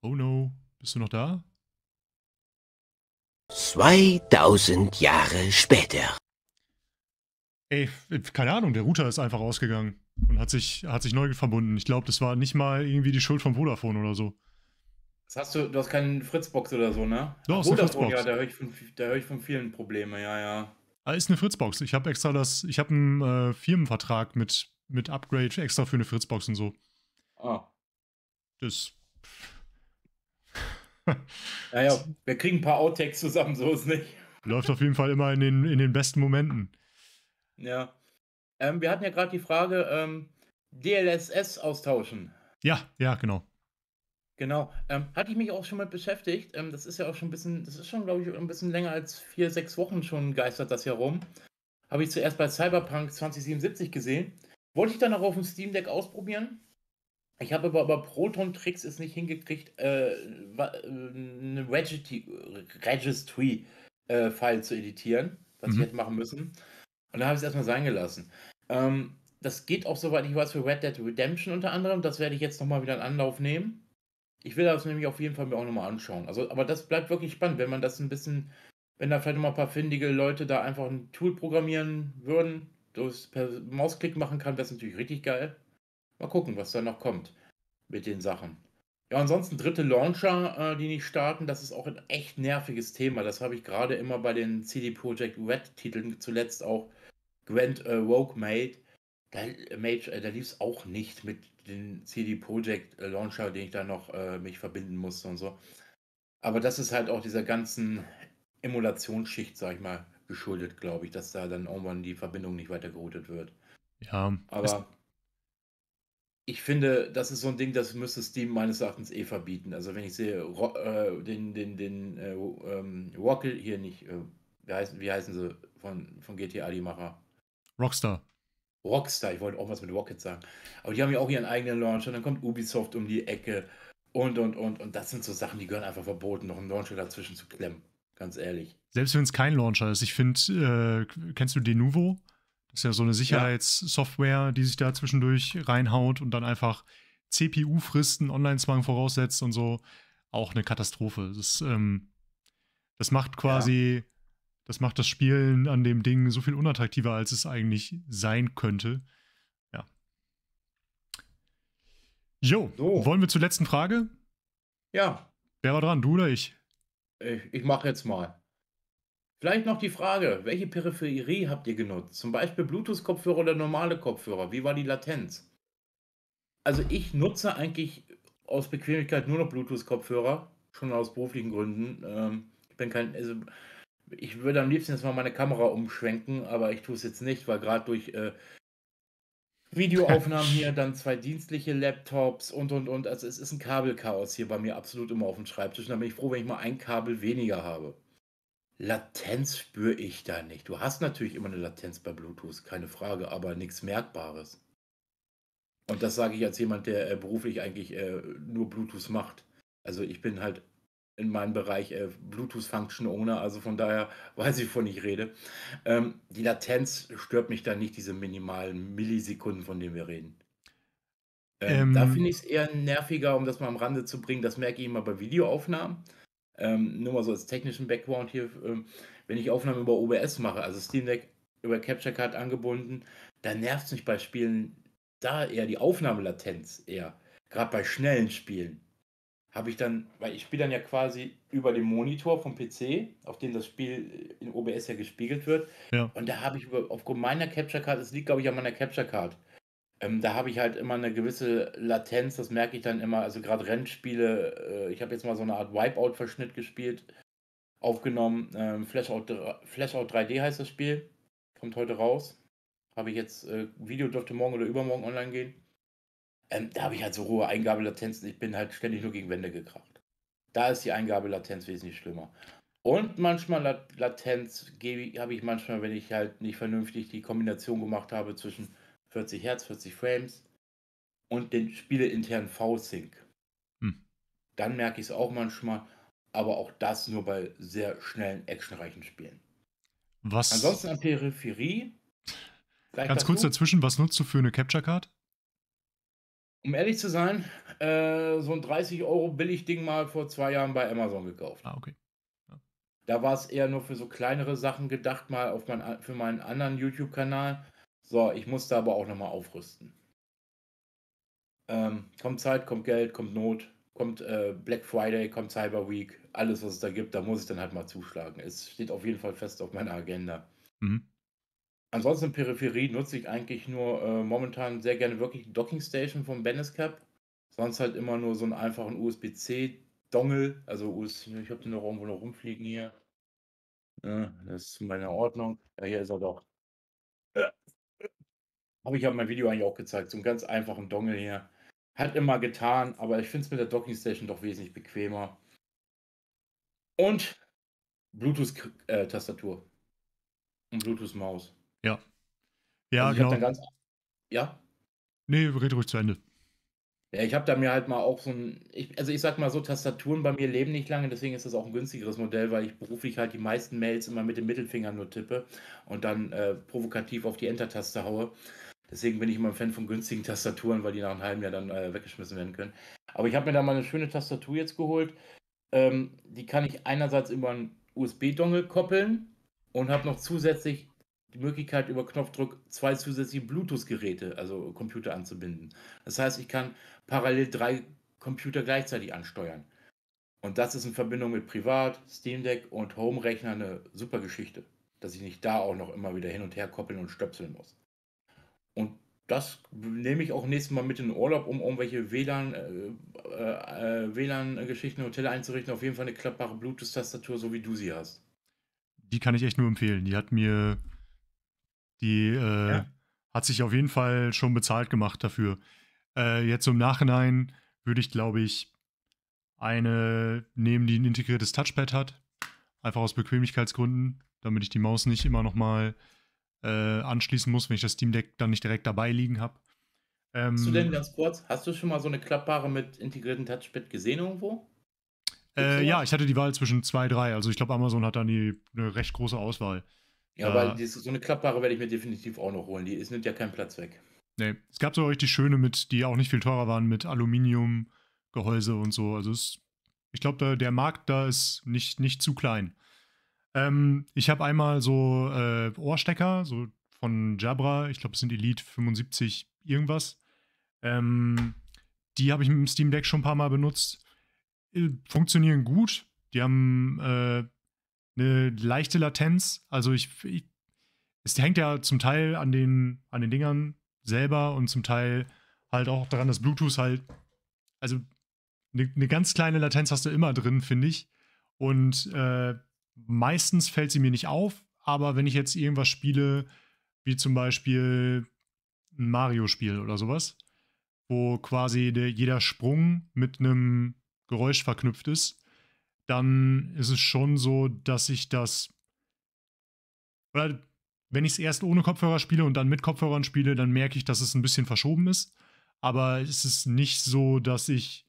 [SPEAKER 1] Oh no, bist du noch da?
[SPEAKER 2] 2000 Jahre später.
[SPEAKER 1] Ey, keine Ahnung, der Router ist einfach ausgegangen und hat sich, hat sich neu verbunden. Ich glaube, das war nicht mal irgendwie die Schuld vom Vodafone oder so.
[SPEAKER 2] Das hast du, du hast keinen Fritzbox oder so, ne? Doch, ist Fritzbox. ja, da höre ich, von, hör ich von vielen Problemen, ja, ja.
[SPEAKER 1] Ah, ist eine Fritzbox. Ich habe extra das, ich habe einen äh, Firmenvertrag mit, mit Upgrade extra für eine Fritzbox und so. Ah. Das.
[SPEAKER 2] naja, wir kriegen ein paar Outtakes zusammen, so ist nicht.
[SPEAKER 1] Läuft auf jeden Fall immer in den, in den besten Momenten.
[SPEAKER 2] Ja. Ähm, wir hatten ja gerade die Frage, ähm, DLSS austauschen.
[SPEAKER 1] Ja, ja, genau.
[SPEAKER 2] Genau. Ähm, hatte ich mich auch schon mit beschäftigt. Ähm, das ist ja auch schon ein bisschen, das ist schon, glaube ich, ein bisschen länger als vier, sechs Wochen schon geistert das hier rum. Habe ich zuerst bei Cyberpunk 2077 gesehen. Wollte ich dann auch auf dem Steam Deck ausprobieren. Ich habe aber, aber Proton Tricks es nicht hingekriegt, äh, äh eine Registry-File äh, zu editieren, was mhm. ich hätte machen müssen. Und da habe ich es erstmal sein gelassen. Ähm, das geht auch, soweit ich weiß, für Red Dead Redemption unter anderem. Das werde ich jetzt nochmal wieder in Anlauf nehmen. Ich will das nämlich auf jeden Fall mir auch nochmal anschauen. Also, aber das bleibt wirklich spannend, wenn man das ein bisschen, wenn da vielleicht nochmal ein paar findige Leute da einfach ein Tool programmieren würden, durchs per Mausklick machen kann, wäre es natürlich richtig geil. Mal gucken, was da noch kommt mit den Sachen. Ja, ansonsten dritte Launcher, äh, die nicht starten, das ist auch ein echt nerviges Thema. Das habe ich gerade immer bei den CD Projekt Red Titeln zuletzt auch Grand äh, Rogue Mage, da, äh, äh da lief es auch nicht mit dem CD Projekt äh, Launcher, den ich da noch äh, mich verbinden musste und so. Aber das ist halt auch dieser ganzen Emulationsschicht, sag ich mal, geschuldet, glaube ich, dass da dann irgendwann die Verbindung nicht weiter geroutet wird.
[SPEAKER 1] Ja. Aber
[SPEAKER 2] ich finde, das ist so ein Ding, das müsste Steam meines Erachtens eh verbieten. Also wenn ich sehe, ro äh, den, den, den äh, ähm, Wackel, hier nicht, äh, wie, heißen, wie heißen sie von, von GTA die Macher? Rockstar. Rockstar, ich wollte auch was mit Rocket sagen. Aber die haben ja auch ihren eigenen Launcher, dann kommt Ubisoft um die Ecke und, und, und. Und das sind so Sachen, die gehören einfach verboten, noch einen Launcher dazwischen zu klemmen. Ganz ehrlich.
[SPEAKER 1] Selbst wenn es kein Launcher ist. Ich finde, äh, kennst du Denuvo? Das ist ja so eine Sicherheitssoftware, die sich da zwischendurch reinhaut und dann einfach CPU-Fristen, Online-Zwang voraussetzt und so. Auch eine Katastrophe. Das, ähm, das macht quasi. Ja das macht das Spielen an dem Ding so viel unattraktiver, als es eigentlich sein könnte. Ja. Jo, so. wollen wir zur letzten Frage? Ja. Wer war dran, du oder ich?
[SPEAKER 2] Ich, ich mache jetzt mal. Vielleicht noch die Frage, welche Peripherie habt ihr genutzt? Zum Beispiel Bluetooth-Kopfhörer oder normale Kopfhörer? Wie war die Latenz? Also ich nutze eigentlich aus Bequemlichkeit nur noch Bluetooth-Kopfhörer, schon aus beruflichen Gründen. Ähm, ich bin kein, also ich würde am liebsten jetzt mal meine Kamera umschwenken, aber ich tue es jetzt nicht, weil gerade durch äh, Videoaufnahmen hier, dann zwei dienstliche Laptops und und und. Also es ist ein Kabelchaos hier bei mir absolut immer auf dem Schreibtisch. Und da bin ich froh, wenn ich mal ein Kabel weniger habe. Latenz spüre ich da nicht. Du hast natürlich immer eine Latenz bei Bluetooth, keine Frage, aber nichts Merkbares. Und das sage ich als jemand, der äh, beruflich eigentlich äh, nur Bluetooth macht. Also ich bin halt in meinem Bereich äh, Bluetooth Function Owner, also von daher weiß ich, wovon ich rede. Ähm, die Latenz stört mich da nicht, diese minimalen Millisekunden, von denen wir reden.
[SPEAKER 1] Ähm, ähm, da finde
[SPEAKER 2] ich es eher nerviger, um das mal am Rande zu bringen. Das merke ich immer bei Videoaufnahmen. Ähm, nur mal so als technischen Background hier, ähm, wenn ich Aufnahmen über OBS mache, also Steam Deck über Capture Card angebunden, da nervt es mich bei Spielen da eher die Aufnahmelatenz eher. Gerade bei schnellen Spielen habe ich dann, weil ich spiele dann ja quasi über den Monitor vom PC, auf dem das Spiel in OBS ja gespiegelt wird. Ja. Und da habe ich über, aufgrund meiner Capture Card, es liegt glaube ich an meiner Capture Card, ähm, da habe ich halt immer eine gewisse Latenz, das merke ich dann immer. Also gerade Rennspiele, äh, ich habe jetzt mal so eine Art Wipeout-Verschnitt gespielt, aufgenommen. Ähm, Flashout, Flashout 3D heißt das Spiel, kommt heute raus. Habe ich jetzt, äh, Video dürfte morgen oder übermorgen online gehen. Ähm, da habe ich halt so hohe Eingabelatenzen. Ich bin halt ständig nur gegen Wände gekracht. Da ist die Eingabelatenz wesentlich schlimmer. Und manchmal Latenz habe ich manchmal, wenn ich halt nicht vernünftig die Kombination gemacht habe zwischen 40 Hertz, 40 Frames und den spieleinternen V-Sync. Hm. Dann merke ich es auch manchmal, aber auch das nur bei sehr schnellen, actionreichen Spielen. Was? Ansonsten an Peripherie. Ganz dazu. kurz
[SPEAKER 1] dazwischen, was nutzt du für eine Capture Card?
[SPEAKER 2] um ehrlich zu sein, äh, so ein 30 Euro Billig-Ding mal vor zwei Jahren bei Amazon gekauft. Ah, okay. Ja. Da war es eher nur für so kleinere Sachen gedacht, mal auf mein, für meinen anderen YouTube-Kanal. So, ich musste aber auch nochmal aufrüsten. Ähm, kommt Zeit, kommt Geld, kommt Not, kommt äh, Black Friday, kommt Cyber Week, alles, was es da gibt, da muss ich dann halt mal zuschlagen. Es steht auf jeden Fall fest auf meiner Agenda. Mhm ansonsten Peripherie nutze ich eigentlich nur äh, momentan sehr gerne wirklich Docking Station vom Bennis Cup. Sonst halt immer nur so einen einfachen USB-C-Dongle. Also US ich habe den noch irgendwo noch rumfliegen hier. Ja, das ist meine Ordnung. Ja, hier ist er doch. Ja. Äh, äh. Habe ich ja mein Video eigentlich auch gezeigt. So einen ganz einfachen Dongle hier. Hat immer getan, aber ich finde es mit der Docking Station doch wesentlich bequemer. Und Bluetooth-Tastatur. Äh, und Bluetooth-Maus.
[SPEAKER 1] Ja. Ja, also genau.
[SPEAKER 2] Ganz, ja?
[SPEAKER 1] Nee, red ruhig zu Ende.
[SPEAKER 2] Ja, ich habe da mir halt mal auch so ein, ich, also ich sag mal so, Tastaturen bei mir leben nicht lange, deswegen ist das auch ein günstigeres Modell, weil ich beruflich halt die meisten Mails immer mit dem Mittelfinger nur tippe und dann äh, provokativ auf die Enter-Taste haue. Deswegen bin ich immer ein Fan von günstigen Tastaturen, weil die nach einem halben Jahr dann äh, weggeschmissen werden können. Aber ich habe mir da mal eine schöne Tastatur jetzt geholt. Ähm, die kann ich einerseits über einen USB-Dongle koppeln und habe noch zusätzlich die Möglichkeit, über Knopfdruck zwei zusätzliche Bluetooth-Geräte, also Computer, anzubinden. Das heißt, ich kann parallel drei Computer gleichzeitig ansteuern. Und das ist in Verbindung mit Privat, Steam Deck und Home-Rechner eine super Geschichte, dass ich nicht da auch noch immer wieder hin und her koppeln und stöpseln muss. Und das nehme ich auch nächstes Mal mit in den Urlaub, um irgendwelche WLAN-Geschichten äh, äh, äh WLAN Hotel einzurichten. Auf jeden Fall eine klappbare Bluetooth-Tastatur, so wie du sie hast.
[SPEAKER 1] Die kann ich echt nur empfehlen. Die hat mir die äh, ja. hat sich auf jeden Fall schon bezahlt gemacht dafür. Äh, jetzt im Nachhinein würde ich, glaube ich, eine nehmen, die ein integriertes Touchpad hat. Einfach aus Bequemlichkeitsgründen, damit ich die Maus nicht immer nochmal äh, anschließen muss, wenn ich das Steam Deck dann nicht direkt dabei liegen habe. Ähm, hast du denn ähm.
[SPEAKER 2] ganz kurz, hast du schon mal so eine klappbare mit integriertem Touchpad gesehen irgendwo? Äh, ja, ich
[SPEAKER 1] hatte die Wahl zwischen zwei, drei. Also ich glaube, Amazon hat dann
[SPEAKER 2] eine recht große Auswahl. Ja, aber äh, so eine klappbare werde ich mir definitiv auch noch holen. Die ist, nimmt ja keinen Platz weg.
[SPEAKER 1] Nee, es gab sogar richtig schöne mit, die auch nicht viel teurer waren, mit Aluminiumgehäuse und so. Also es, ich glaube, der Markt da ist nicht, nicht zu klein. Ähm, ich habe einmal so äh, Ohrstecker, so von Jabra, ich glaube, es sind Elite 75 irgendwas. Ähm, die habe ich mit dem Steam Deck schon ein paar Mal benutzt. Äh, funktionieren gut. Die haben äh, eine leichte Latenz. Also ich, ich, es hängt ja zum Teil an den, an den Dingern selber und zum Teil halt auch daran, dass Bluetooth halt, also eine, eine ganz kleine Latenz hast du immer drin, finde ich. Und äh, meistens fällt sie mir nicht auf, aber wenn ich jetzt irgendwas spiele, wie zum Beispiel ein Mario-Spiel oder sowas, wo quasi der, jeder Sprung mit einem Geräusch verknüpft ist, dann ist es schon so, dass ich das. Oder wenn ich es erst ohne Kopfhörer spiele und dann mit Kopfhörern spiele, dann merke ich, dass es ein bisschen verschoben ist. Aber es ist nicht so, dass ich,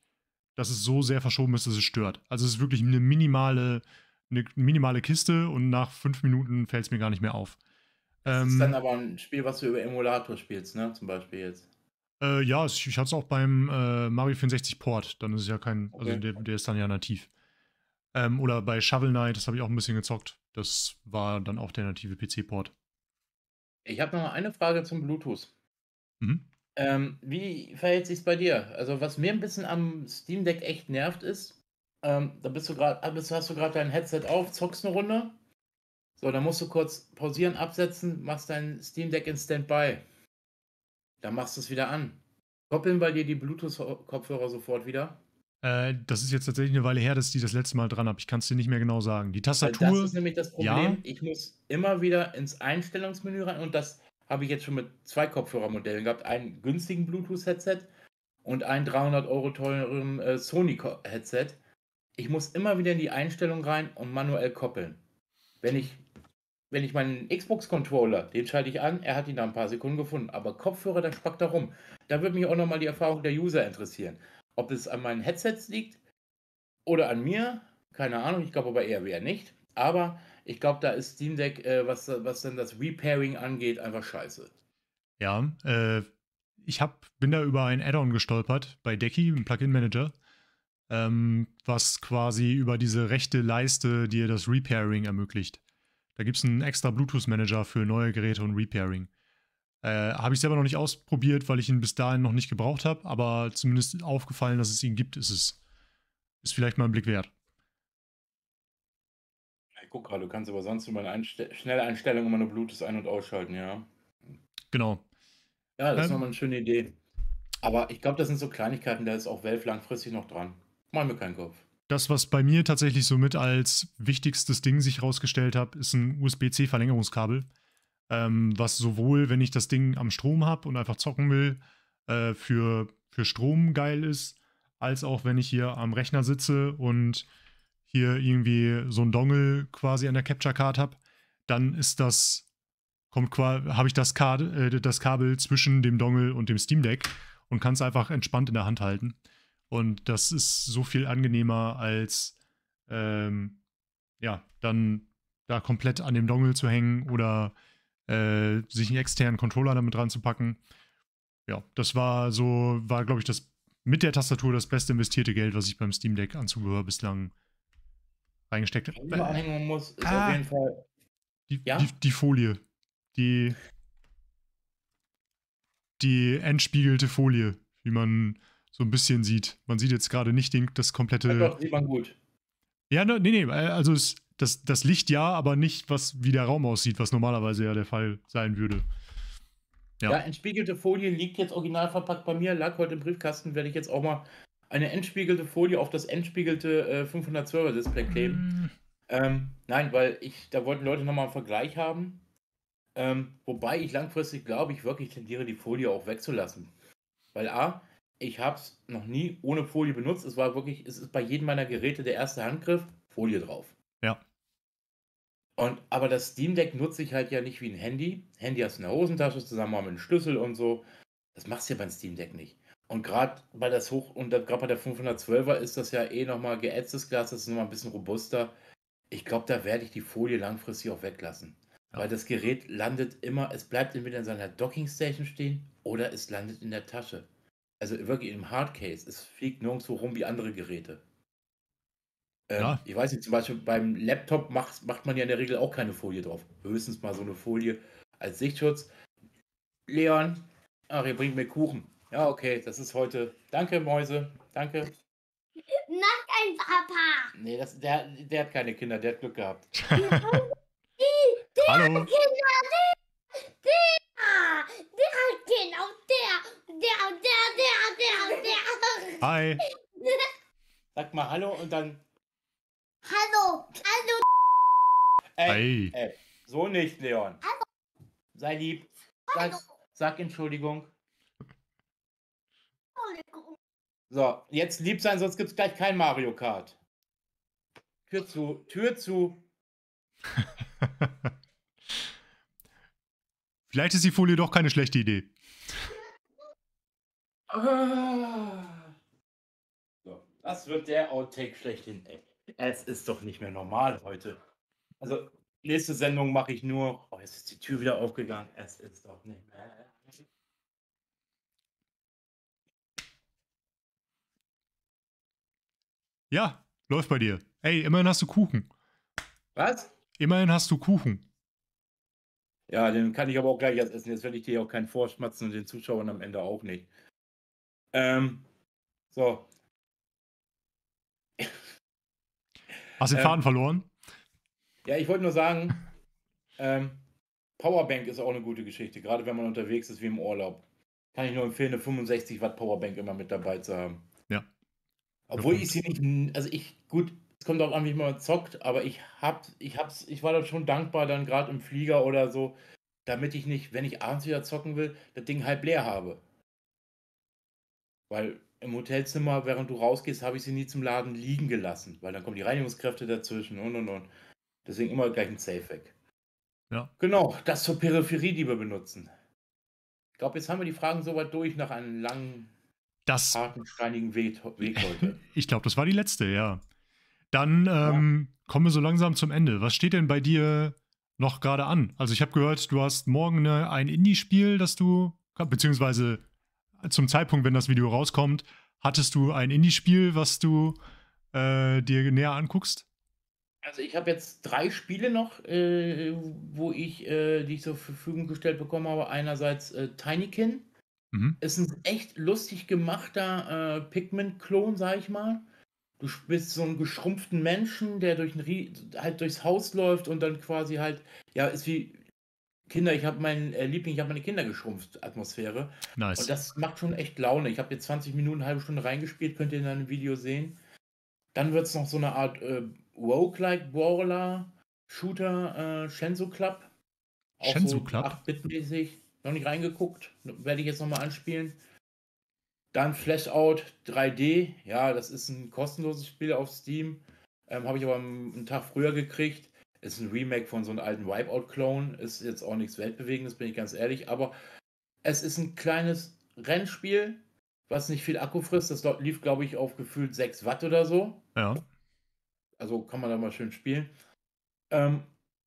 [SPEAKER 1] dass es so sehr verschoben ist, dass es stört. Also es ist wirklich eine minimale, eine minimale Kiste und nach fünf Minuten fällt es mir gar nicht mehr auf. Das ist dann
[SPEAKER 2] ähm, aber ein Spiel, was du über Emulator spielst, ne? Zum Beispiel jetzt.
[SPEAKER 1] Äh, ja, ich, ich hatte es auch beim äh, Mario 64 Port. Dann ist es ja kein, also okay. also der, der ist dann ja nativ. Ähm, oder bei Shovel Knight, das habe ich auch ein bisschen gezockt. Das war dann auch der native PC-Port.
[SPEAKER 2] Ich habe noch mal eine Frage zum Bluetooth. Mhm. Ähm, wie verhält sich bei dir? Also, was mir ein bisschen am Steam Deck echt nervt, ist, ähm, da bist du gerade, ah, hast du gerade dein Headset auf, zockst eine Runde. So, dann musst du kurz pausieren, absetzen, machst dein Steam Deck in Standby. Dann machst du es wieder an. Koppeln bei dir die Bluetooth-Kopfhörer sofort wieder?
[SPEAKER 1] Äh, das ist jetzt tatsächlich eine Weile her, dass ich die das letzte Mal dran habe. Ich kann es dir nicht mehr genau sagen. Die Tastatur. Also das ist nämlich das Problem. Ja.
[SPEAKER 2] Ich muss immer wieder ins Einstellungsmenü rein und das habe ich jetzt schon mit zwei Kopfhörermodellen gehabt. Einen günstigen Bluetooth-Headset und einen 300 Euro teuren äh, Sony-Headset. Ich muss immer wieder in die Einstellung rein und manuell koppeln. Wenn ich, wenn ich meinen Xbox-Controller, den schalte ich an, er hat ihn nach ein paar Sekunden gefunden, aber Kopfhörer, dann spackt da rum. Da würde mich auch nochmal die Erfahrung der User interessieren. Ob es an meinen Headsets liegt oder an mir, keine Ahnung, ich glaube aber eher eher nicht. Aber ich glaube, da ist Steam Deck, äh, was, was dann das Repairing angeht, einfach scheiße.
[SPEAKER 1] Ja, äh, ich hab, bin da über ein Add-on gestolpert bei Decky, im Plugin Manager, ähm, was quasi über diese rechte Leiste dir das Repairing ermöglicht. Da gibt es einen extra Bluetooth-Manager für neue Geräte und Repairing. Äh, habe ich selber noch nicht ausprobiert, weil ich ihn bis dahin noch nicht gebraucht habe, aber zumindest aufgefallen, dass es ihn gibt, ist es. Ist vielleicht mal ein Blick wert.
[SPEAKER 2] Ich guck mal, du kannst aber sonst über eine Einste schnelle Einstellung immer nur Bluetooth ein- und ausschalten, ja.
[SPEAKER 1] Genau. Ja, das ähm, ist nochmal eine
[SPEAKER 2] schöne Idee. Aber ich glaube, das sind so Kleinigkeiten, da ist auch Valve langfristig noch dran. Mach mir keinen Kopf.
[SPEAKER 1] Das, was bei mir tatsächlich somit als wichtigstes Ding sich herausgestellt hat, ist ein USB-C-Verlängerungskabel ähm, was sowohl, wenn ich das Ding am Strom habe und einfach zocken will, äh, für, für Strom geil ist, als auch wenn ich hier am Rechner sitze und hier irgendwie so ein Dongle quasi an der Capture Card habe, dann ist das kommt habe ich das, Ka äh, das Kabel zwischen dem Dongle und dem Steam Deck und kann es einfach entspannt in der Hand halten. Und das ist so viel angenehmer als ähm, ja, dann da komplett an dem Dongle zu hängen oder äh, sich einen externen Controller damit ranzupacken. Ja, das war so, war glaube ich das mit der Tastatur das beste investierte Geld, was ich beim Steam Deck an Zubehör bislang reingesteckt habe. Äh, man muss
[SPEAKER 2] ist ah, auf jeden Fall
[SPEAKER 1] die, ja? die, die Folie, die die entspiegelte Folie, wie man so ein bisschen sieht. Man sieht jetzt gerade nicht den, das komplette. Ja, doch, sieht man gut. Ja, ne, nee, nee, äh, also es das, das Licht ja, aber nicht, was wie der Raum aussieht, was normalerweise ja der Fall sein würde. Ja. ja,
[SPEAKER 2] entspiegelte Folie liegt jetzt original verpackt bei mir, lag heute im Briefkasten, werde ich jetzt auch mal eine entspiegelte Folie auf das entspiegelte äh, 512er Display kleben. Mm. Ähm, nein, weil ich, da wollten Leute nochmal einen Vergleich haben. Ähm, wobei ich langfristig glaube, ich wirklich tendiere, die Folie auch wegzulassen. Weil A, ich habe es noch nie ohne Folie benutzt. Es war wirklich, es ist bei jedem meiner Geräte der erste Handgriff, Folie drauf. Und, aber das Steam Deck nutze ich halt ja nicht wie ein Handy. Handy hast du in der Hosentasche zusammen mit einem Schlüssel und so. Das machst du ja beim Steam Deck nicht. Und gerade bei das Hoch und gerade bei der 512er ist das ja eh nochmal geätztes Glas, das ist nochmal ein bisschen robuster. Ich glaube, da werde ich die Folie langfristig auch weglassen. Ja. Weil das Gerät landet immer, es bleibt entweder in seiner Docking Station stehen oder es landet in der Tasche. Also wirklich im Hardcase. Es fliegt nirgendwo rum wie andere Geräte. Ähm, ja. Ich weiß nicht, zum Beispiel beim Laptop macht, macht man ja in der Regel auch keine Folie drauf. Höchstens mal so eine Folie als Sichtschutz. Leon, ach, ihr bringt mir Kuchen. Ja, okay, das ist heute. Danke, Mäuse. Danke. Noch ein Papa. Nee, das, der, der hat keine Kinder, der hat Glück gehabt. die, die Hallo. hat Kinder, die, die, die hat Kinder, der, der, der, der, der, der. Hi. Sag mal Hallo und dann Hallo, hallo. Ey, ey, so nicht, Leon. Hallo. Sei lieb. Sag, sag Entschuldigung. So, jetzt lieb sein, sonst gibt's gleich kein Mario Kart. Tür zu, Tür zu.
[SPEAKER 1] Vielleicht ist die Folie doch keine schlechte Idee.
[SPEAKER 2] Ah. So, das wird der Outtake schlechthin, ey. Es ist doch nicht mehr normal heute. Also, nächste Sendung mache ich nur. Oh, jetzt ist die Tür wieder aufgegangen. Es ist doch nicht mehr.
[SPEAKER 1] Ja, läuft bei dir. Ey, immerhin hast du Kuchen. Was? Immerhin hast du Kuchen.
[SPEAKER 2] Ja, den kann ich aber auch gleich erst essen. Jetzt werde ich dir auch keinen vorschmatzen und den Zuschauern am Ende auch nicht. Ähm, so,
[SPEAKER 1] Hast den ähm, Faden verloren?
[SPEAKER 2] Ja, ich wollte nur sagen, ähm, Powerbank ist auch eine gute Geschichte, gerade wenn man unterwegs ist wie im Urlaub. Kann ich nur empfehlen, eine 65 Watt Powerbank immer mit dabei zu haben.
[SPEAKER 1] Ja. Obwohl ich
[SPEAKER 2] sie nicht, also ich, gut, es kommt auch an, wie man zockt, aber ich hab, ich hab's, ich war da schon dankbar dann gerade im Flieger oder so, damit ich nicht, wenn ich abends wieder zocken will, das Ding halb leer habe. Weil im Hotelzimmer, während du rausgehst, habe ich sie nie zum Laden liegen gelassen, weil dann kommen die Reinigungskräfte dazwischen und und und. Deswegen immer gleich ein Safe weg. Ja. Genau, das zur Peripherie, die wir benutzen. Ich glaube, jetzt haben wir die Fragen soweit durch nach einem langen, das, harten, steinigen Weg, Weg heute.
[SPEAKER 1] ich glaube, das war die letzte, ja. Dann ähm, ja. kommen wir so langsam zum Ende. Was steht denn bei dir noch gerade an? Also ich habe gehört, du hast morgen eine, ein Indie-Spiel, das du, beziehungsweise zum Zeitpunkt, wenn das Video rauskommt, hattest du ein Indie-Spiel, was du äh, dir näher anguckst?
[SPEAKER 2] Also ich habe jetzt drei Spiele noch, äh, wo ich, äh, die ich zur Verfügung gestellt bekommen habe. Einerseits äh, Tinykin. Mhm. Ist ein echt lustig gemachter äh, Pigment-Klon, sag ich mal. Du bist so ein geschrumpften Menschen, der durch ein, halt durchs Haus läuft und dann quasi halt, ja, ist wie Kinder, ich habe meinen äh, Liebling, ich habe meine Kinder geschrumpft, Atmosphäre. Nice. Und das macht schon echt Laune. Ich habe jetzt 20 Minuten, eine halbe Stunde reingespielt, könnt ihr in einem Video sehen. Dann wird es noch so eine Art äh, Woke-like Brawler Shooter äh, Shenzo Club. Auch Shenzo so Club? 8-Bit-mäßig. Noch nicht reingeguckt. Werde ich jetzt nochmal anspielen. Dann Flashout 3D. Ja, das ist ein kostenloses Spiel auf Steam. Ähm, habe ich aber einen Tag früher gekriegt. Ist ein Remake von so einem alten Wipeout-Clone, ist jetzt auch nichts Weltbewegendes, bin ich ganz ehrlich, aber es ist ein kleines Rennspiel, was nicht viel Akku frisst. Das lief, glaube ich, auf gefühlt 6 Watt oder so. Ja. Also kann man da mal schön spielen. Ähm,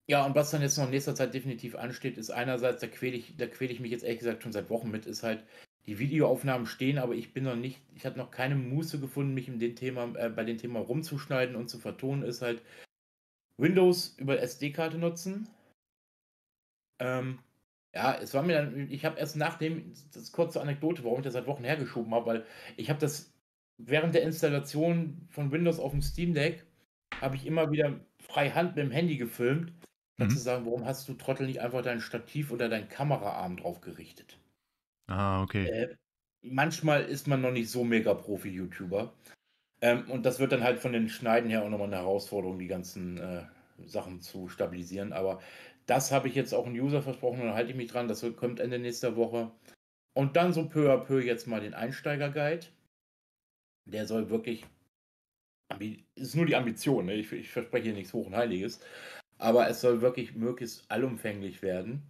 [SPEAKER 2] ja, und was dann jetzt noch in nächster Zeit definitiv ansteht, ist einerseits, da quäle ich, da ich mich jetzt ehrlich gesagt schon seit Wochen mit, ist halt, die Videoaufnahmen stehen, aber ich bin noch nicht, ich habe noch keine Muße gefunden, mich in den Thema, äh, bei dem Thema rumzuschneiden und zu vertonen, ist halt, Windows über SD-Karte nutzen. Ähm, ja, es war mir dann, ich habe erst nachdem, das ist kurze Anekdote, warum ich das seit Wochen hergeschoben habe, weil ich habe das während der Installation von Windows auf dem Steam Deck, habe ich immer wieder frei Hand mit dem Handy gefilmt, um mhm. zu sagen, warum hast du Trottel nicht einfach dein Stativ oder dein Kameraarm drauf gerichtet? Ah, okay. Äh, manchmal ist man noch nicht so mega Profi-YouTuber. Ähm, und das wird dann halt von den Schneiden her auch nochmal eine Herausforderung, die ganzen äh, Sachen zu stabilisieren. Aber das habe ich jetzt auch einem User versprochen und da halte ich mich dran. Das kommt Ende nächster Woche. Und dann so peu à peu jetzt mal den Einsteiger-Guide. Der soll wirklich. Ist nur die Ambition, ne? ich, ich verspreche hier nichts Hoch und Heiliges. Aber es soll wirklich möglichst allumfänglich werden.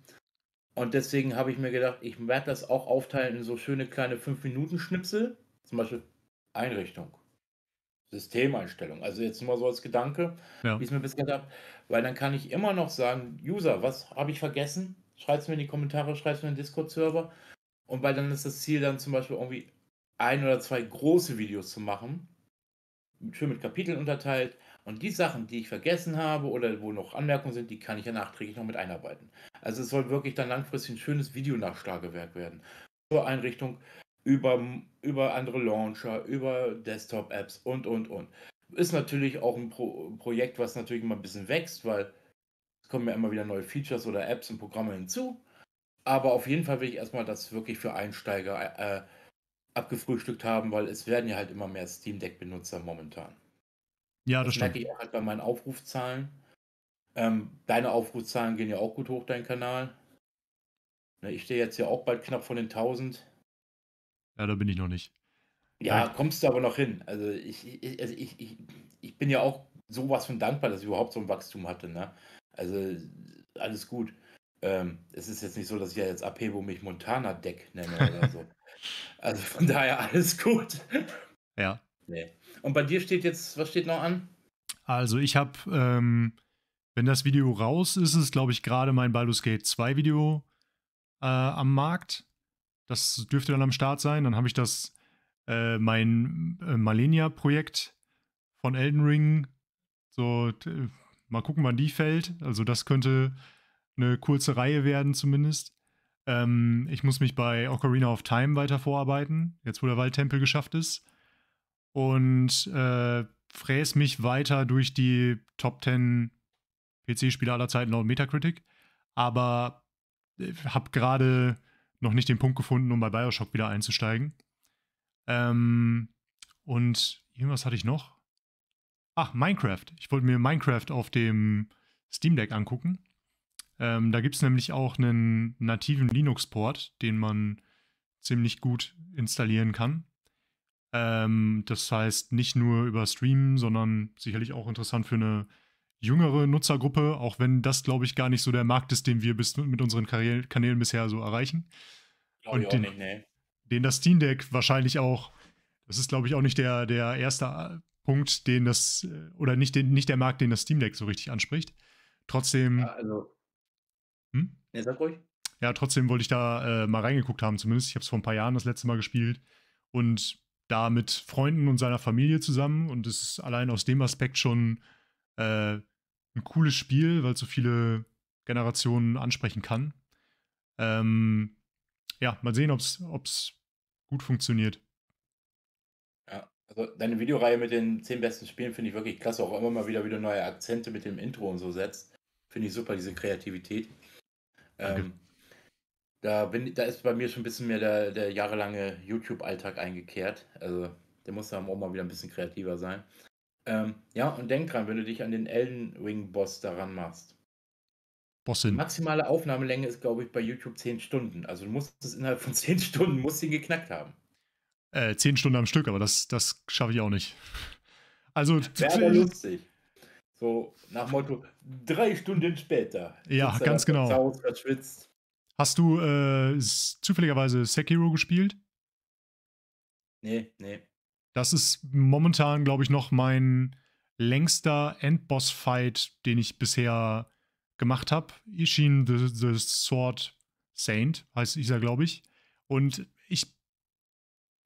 [SPEAKER 2] Und deswegen habe ich mir gedacht, ich werde das auch aufteilen in so schöne kleine 5-Minuten-Schnipsel. Zum Beispiel Einrichtung. Systemeinstellung. Also jetzt mal so als Gedanke, ja. wie es mir bisher gab, weil dann kann ich immer noch sagen, User, was habe ich vergessen? Schreibt es mir in die Kommentare, schreibt es mir in den Discord-Server. Und weil dann ist das Ziel dann zum Beispiel irgendwie ein oder zwei große Videos zu machen, schön mit Kapiteln unterteilt. Und die Sachen, die ich vergessen habe oder wo noch Anmerkungen sind, die kann ich ja nachträglich noch mit einarbeiten. Also es soll wirklich dann langfristig ein schönes Videonachschlagewerk werden. Zur Einrichtung über, über andere Launcher, über Desktop-Apps und, und, und. Ist natürlich auch ein Pro Projekt, was natürlich immer ein bisschen wächst, weil es kommen ja immer wieder neue Features oder Apps und Programme hinzu. Aber auf jeden Fall will ich erstmal das wirklich für Einsteiger äh, abgefrühstückt haben, weil es werden ja halt immer mehr Steam Deck-Benutzer momentan. Ja, das, das stimmt. merke ich auch halt bei meinen Aufrufzahlen. Ähm, deine Aufrufzahlen gehen ja auch gut hoch, dein Kanal. Ne, ich stehe jetzt ja auch bald knapp von den 1000.
[SPEAKER 1] Ja, da bin ich noch nicht.
[SPEAKER 2] Ja, kommst du aber noch hin. Also ich, ich, also ich, ich, ich bin ja auch sowas von dankbar, dass ich überhaupt so ein Wachstum hatte. Ne? Also alles gut. Ähm, es ist jetzt nicht so, dass ich ja jetzt Apebo mich Montana Deck nenne oder so. also von daher alles gut. Ja. Nee. Und bei dir steht jetzt, was steht noch an?
[SPEAKER 1] Also ich habe, ähm, wenn das Video raus ist, ist glaube ich gerade mein Baldur's Gate 2 Video äh, am Markt. Das dürfte dann am Start sein. Dann habe ich das, äh, mein äh, Malenia-Projekt von Elden Ring. So, äh, mal gucken, wann die fällt. Also, das könnte eine kurze Reihe werden, zumindest. Ähm, ich muss mich bei Ocarina of Time weiter vorarbeiten, jetzt wo der Waldtempel geschafft ist. Und äh, fräs mich weiter durch die Top 10 PC-Spiele aller Zeiten laut Metacritic. Aber äh, habe gerade noch nicht den Punkt gefunden, um bei Bioshock wieder einzusteigen. Ähm, und irgendwas hatte ich noch. Ach, Minecraft. Ich wollte mir Minecraft auf dem Steam Deck angucken. Ähm, da gibt es nämlich auch einen nativen Linux-Port, den man ziemlich gut installieren kann. Ähm, das heißt, nicht nur über Stream, sondern sicherlich auch interessant für eine jüngere Nutzergruppe, auch wenn das, glaube ich, gar nicht so der Markt ist, den wir bis mit unseren Kanälen bisher so erreichen. Glaube und ich den, nicht, nee. den das Steam Deck wahrscheinlich auch, das ist, glaube ich, auch nicht der, der erste äh, Punkt, den das, äh, oder nicht, den, nicht der Markt, den das Steam Deck so richtig anspricht. Trotzdem.
[SPEAKER 2] Ja, also. Hm? Nee, sag ruhig.
[SPEAKER 1] Ja, trotzdem wollte ich da äh, mal reingeguckt haben, zumindest. Ich habe es vor ein paar Jahren das letzte Mal gespielt und da mit Freunden und seiner Familie zusammen und es ist allein aus dem Aspekt schon äh, ein cooles Spiel, weil es so viele Generationen ansprechen kann. Ähm, ja, mal sehen, ob es gut funktioniert.
[SPEAKER 2] Ja, also deine Videoreihe mit den zehn besten Spielen finde ich wirklich klasse, auch immer mal wieder wieder neue Akzente mit dem Intro und so setzt. Finde ich super, diese Kreativität. Ähm, da, bin, da ist bei mir schon ein bisschen mehr der, der jahrelange YouTube-Alltag eingekehrt. Also der muss da auch mal wieder ein bisschen kreativer sein. Ähm, ja, und denk dran, wenn du dich an den Elden Ring-Boss daran machst. Bossin. Die maximale Aufnahmelänge ist, glaube ich, bei YouTube 10 Stunden. Also du musst es innerhalb von 10 Stunden musst ihn geknackt haben.
[SPEAKER 1] Äh, 10 Stunden am Stück, aber das, das schaffe ich auch nicht. Also. Wäre aber lustig.
[SPEAKER 2] So nach Motto, drei Stunden später. Ja, ganz genau.
[SPEAKER 1] Hast du äh, zufälligerweise Sekiro gespielt? Nee, nee. Das ist momentan, glaube ich, noch mein längster Endboss-Fight, den ich bisher gemacht habe. Ishin the, the Sword Saint heißt dieser, glaube ich. Und ich,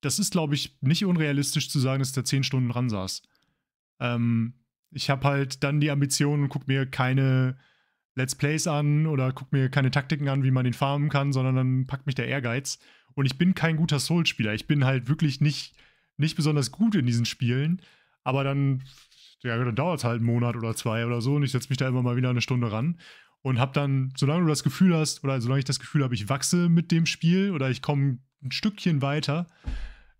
[SPEAKER 1] das ist, glaube ich, nicht unrealistisch zu sagen, dass ich da 10 Stunden dran saß. Ähm, ich habe halt dann die Ambition und gucke mir keine Let's Plays an oder gucke mir keine Taktiken an, wie man den farmen kann, sondern dann packt mich der Ehrgeiz. Und ich bin kein guter Soul-Spieler. Ich bin halt wirklich nicht nicht besonders gut in diesen Spielen, aber dann, ja, dann dauert es halt einen Monat oder zwei oder so und ich setze mich da immer mal wieder eine Stunde ran und habe dann, solange du das Gefühl hast oder solange ich das Gefühl habe, ich wachse mit dem Spiel oder ich komme ein Stückchen weiter,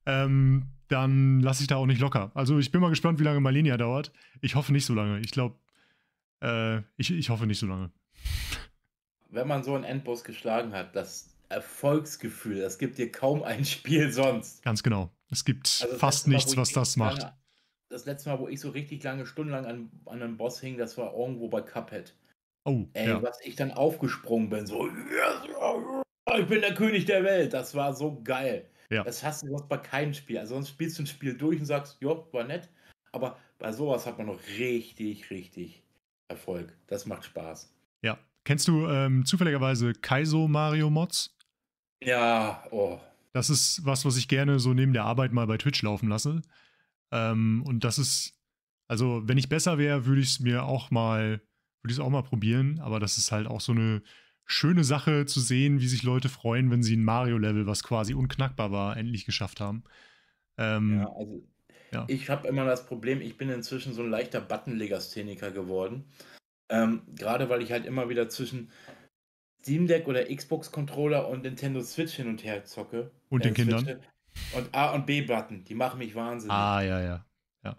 [SPEAKER 1] ähm, dann lasse ich da auch nicht locker. Also ich bin mal gespannt, wie lange Malenia dauert. Ich hoffe nicht so lange. Ich glaube, äh, ich, ich hoffe nicht so lange.
[SPEAKER 2] Wenn man so einen Endboss geschlagen hat, das Erfolgsgefühl, das gibt dir kaum ein Spiel sonst. Ganz genau. Es gibt also fast nichts, was das macht. Lange, das letzte Mal, wo ich so richtig lange, stundenlang an, an einem Boss hing, das war irgendwo bei Cuphead. Oh, Ey, ja. was ich dann aufgesprungen bin, so, oh, oh, ich bin der König der Welt. Das war so geil. Ja. Das hast du sonst bei keinem Spiel. Also sonst spielst du ein Spiel durch und sagst, jo, war nett. Aber bei sowas hat man noch richtig, richtig Erfolg. Das macht Spaß.
[SPEAKER 1] Ja. Kennst du ähm, zufälligerweise Kaizo Mario Mods? Ja, oh das ist was, was ich gerne so neben der Arbeit mal bei Twitch laufen lasse. Ähm, und das ist, also wenn ich besser wäre, würde ich es mir auch mal, würde ich es auch mal probieren. Aber das ist halt auch so eine schöne Sache zu sehen, wie sich Leute freuen, wenn sie ein Mario-Level, was quasi unknackbar war, endlich geschafft haben. Ähm, ja, also ja.
[SPEAKER 2] ich habe immer das Problem, ich bin inzwischen so ein leichter Button-Legastheniker geworden. Ähm, Gerade weil ich halt immer wieder zwischen Steam Deck oder Xbox Controller und Nintendo Switch hin und her zocke. Und äh, den Switch Kindern. Und A und B Button, die machen mich wahnsinnig.
[SPEAKER 1] Ah, ja, ja. ja.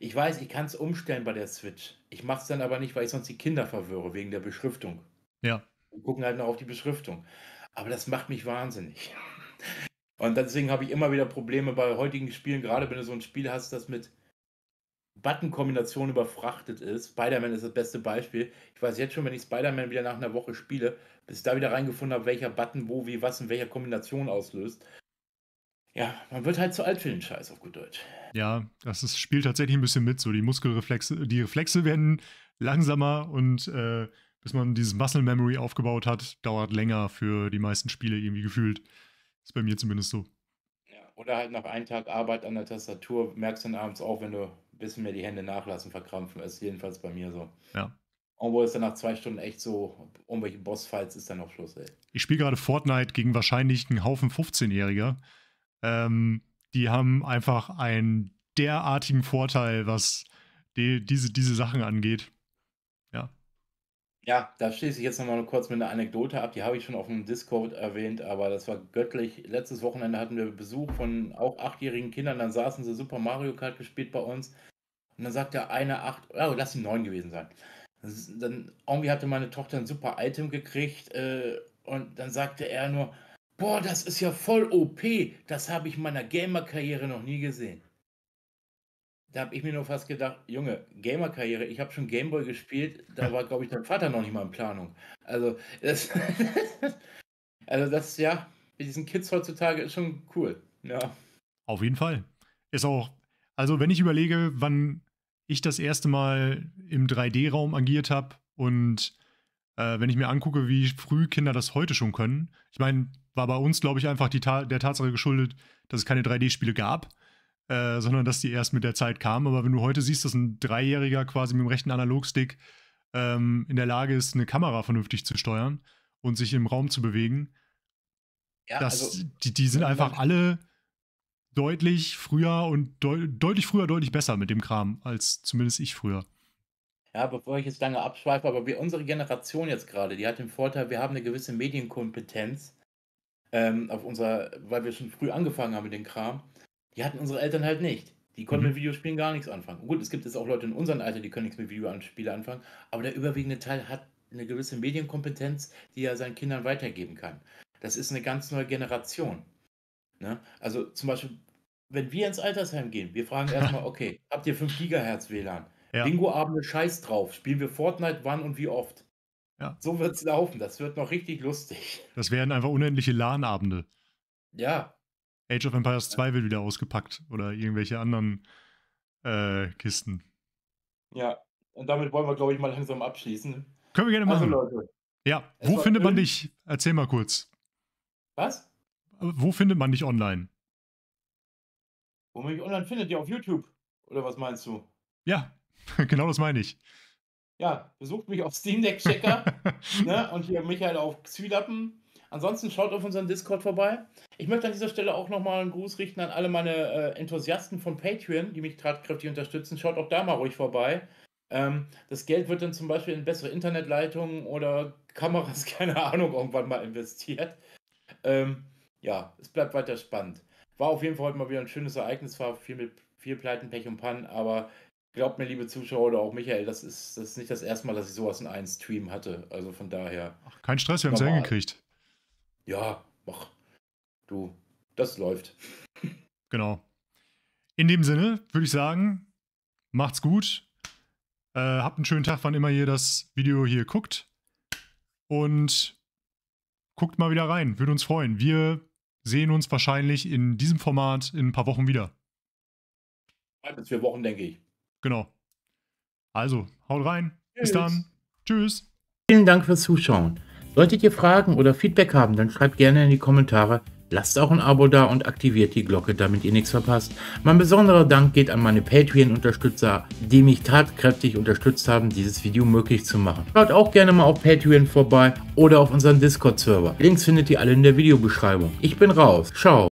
[SPEAKER 2] Ich weiß, ich kann es umstellen bei der Switch. Ich mache es dann aber nicht, weil ich sonst die Kinder verwirre wegen der Beschriftung. Ja. Wir gucken halt noch auf die Beschriftung. Aber das macht mich wahnsinnig. Und deswegen habe ich immer wieder Probleme bei heutigen Spielen, gerade wenn du so ein Spiel hast, das mit Button-Kombination überfrachtet ist. Spider-Man ist das beste Beispiel. Ich weiß jetzt schon, wenn ich Spider-Man wieder nach einer Woche spiele, bis ich da wieder reingefunden habe, welcher Button wo, wie, was in welcher Kombination auslöst. Ja, man wird halt zu alt für den Scheiß auf gut Deutsch.
[SPEAKER 1] Ja, das ist, spielt tatsächlich ein bisschen mit. So die Muskelreflexe, die Reflexe werden langsamer und äh, bis man dieses Muscle Memory aufgebaut hat, dauert länger für die meisten Spiele irgendwie gefühlt. Ist bei mir zumindest so.
[SPEAKER 2] Ja, oder halt nach einem Tag Arbeit an der Tastatur merkst du dann abends auch, wenn du bisschen mehr die Hände nachlassen, verkrampfen. Ist jedenfalls bei mir so. Ja. Obwohl es dann nach zwei Stunden echt so, irgendwelche Bossfights ist dann auch Schluss, ey.
[SPEAKER 1] Ich spiele gerade Fortnite gegen wahrscheinlich einen Haufen 15-Jähriger. Ähm, die haben einfach einen derartigen Vorteil, was die, diese, diese Sachen angeht.
[SPEAKER 2] Ja, da schließe ich jetzt nochmal kurz mit einer Anekdote ab. Die habe ich schon auf dem Discord erwähnt, aber das war göttlich. Letztes Wochenende hatten wir Besuch von auch achtjährigen Kindern. Dann saßen sie Super Mario Kart gespielt bei uns und dann sagt der eine 8 oh, lass ihn neun gewesen sein. dann irgendwie hatte meine Tochter ein super Item gekriegt, äh, und dann sagte er nur: „Boah, das ist ja voll OP. Das habe ich in meiner Gamer-Karriere noch nie gesehen.“ da habe ich mir nur fast gedacht, Junge, Gamer-Karriere, ich habe schon Gameboy gespielt, da war, glaube ich, dein Vater noch nicht mal in Planung. Also das, also das, ja, mit diesen Kids heutzutage ist schon cool. Ja.
[SPEAKER 1] Auf jeden Fall. Ist auch, also wenn ich überlege, wann ich das erste Mal im 3D-Raum agiert habe und äh, wenn ich mir angucke, wie früh Kinder das heute schon können. Ich meine, war bei uns, glaube ich, einfach die Ta der Tatsache geschuldet, dass es keine 3D-Spiele gab äh, sondern dass die erst mit der Zeit kamen. Aber wenn du heute siehst, dass ein Dreijähriger quasi mit dem rechten Analogstick ähm, in der Lage ist, eine Kamera vernünftig zu steuern und sich im Raum zu bewegen, ja, das, also, die, die sind einfach alle deutlich früher und deut deutlich früher, deutlich besser mit dem Kram, als zumindest ich früher.
[SPEAKER 2] Ja, bevor ich jetzt lange abschweife, aber wir, unsere Generation jetzt gerade, die hat den Vorteil, wir haben eine gewisse Medienkompetenz, ähm, auf unserer, weil wir schon früh angefangen haben mit dem Kram. Die hatten unsere Eltern halt nicht. Die konnten mhm. mit Videospielen gar nichts anfangen. gut, es gibt jetzt auch Leute in unserem Alter, die können nichts mit Videospielen anfangen, aber der überwiegende Teil hat eine gewisse Medienkompetenz, die er seinen Kindern weitergeben kann. Das ist eine ganz neue Generation. Ne? Also zum Beispiel, wenn wir ins Altersheim gehen, wir fragen erstmal, okay, habt ihr 5 Gigahertz WLAN? Ja. Bingo-Abende Scheiß drauf. Spielen wir Fortnite wann und wie oft? Ja. So wird es laufen. Das wird noch richtig lustig.
[SPEAKER 1] Das wären einfach unendliche LAN-Abende. Ja, Age of Empires 2 wird wieder ausgepackt oder irgendwelche anderen äh, Kisten.
[SPEAKER 2] Ja, und damit wollen wir, glaube ich, mal langsam abschließen. Können wir gerne also, machen. Also, Leute,
[SPEAKER 1] ja, wo findet man dich? Erzähl mal kurz. Was? Wo findet man dich online?
[SPEAKER 2] Wo man mich online findet, ja, auf YouTube. Oder was meinst du?
[SPEAKER 1] Ja, genau das meine ich.
[SPEAKER 2] Ja, besucht mich auf Steam Deck Checker ne? und hier Michael auf Xylappen. Ansonsten schaut auf unseren Discord vorbei. Ich möchte an dieser Stelle auch nochmal einen Gruß richten an alle meine äh, Enthusiasten von Patreon, die mich tatkräftig unterstützen. Schaut auch da mal ruhig vorbei. Ähm, das Geld wird dann zum Beispiel in bessere Internetleitungen oder Kameras, keine Ahnung, irgendwann mal investiert. Ähm, ja, es bleibt weiter spannend. War auf jeden Fall heute mal wieder ein schönes Ereignis, war viel mit viel Pleiten, Pech und Pannen, aber glaubt mir, liebe Zuschauer oder auch Michael, das ist, das ist nicht das erste Mal, dass ich sowas in einem Stream hatte. Also von daher.
[SPEAKER 1] Ach, kein Stress, wir haben es hingekriegt
[SPEAKER 2] ja, mach. Du, das läuft.
[SPEAKER 1] Genau. In dem Sinne würde ich sagen, macht's gut. Äh, habt einen schönen Tag, wann immer ihr das Video hier guckt. Und guckt mal wieder rein. Würde uns freuen. Wir sehen uns wahrscheinlich in diesem Format in ein paar Wochen wieder.
[SPEAKER 2] Drei bis vier Wochen, denke ich. Genau. Also, haut rein. Tschüss. Bis dann. Tschüss. Vielen Dank fürs Zuschauen. Solltet ihr Fragen oder Feedback haben, dann schreibt gerne in die Kommentare. Lasst auch ein Abo da und aktiviert die Glocke, damit ihr nichts verpasst. Mein besonderer Dank geht an meine Patreon-Unterstützer, die mich tatkräftig unterstützt haben, dieses Video möglich zu machen. Schaut auch gerne mal auf Patreon vorbei oder auf unseren Discord-Server. Links findet ihr alle in der Videobeschreibung. Ich bin raus.
[SPEAKER 1] Ciao.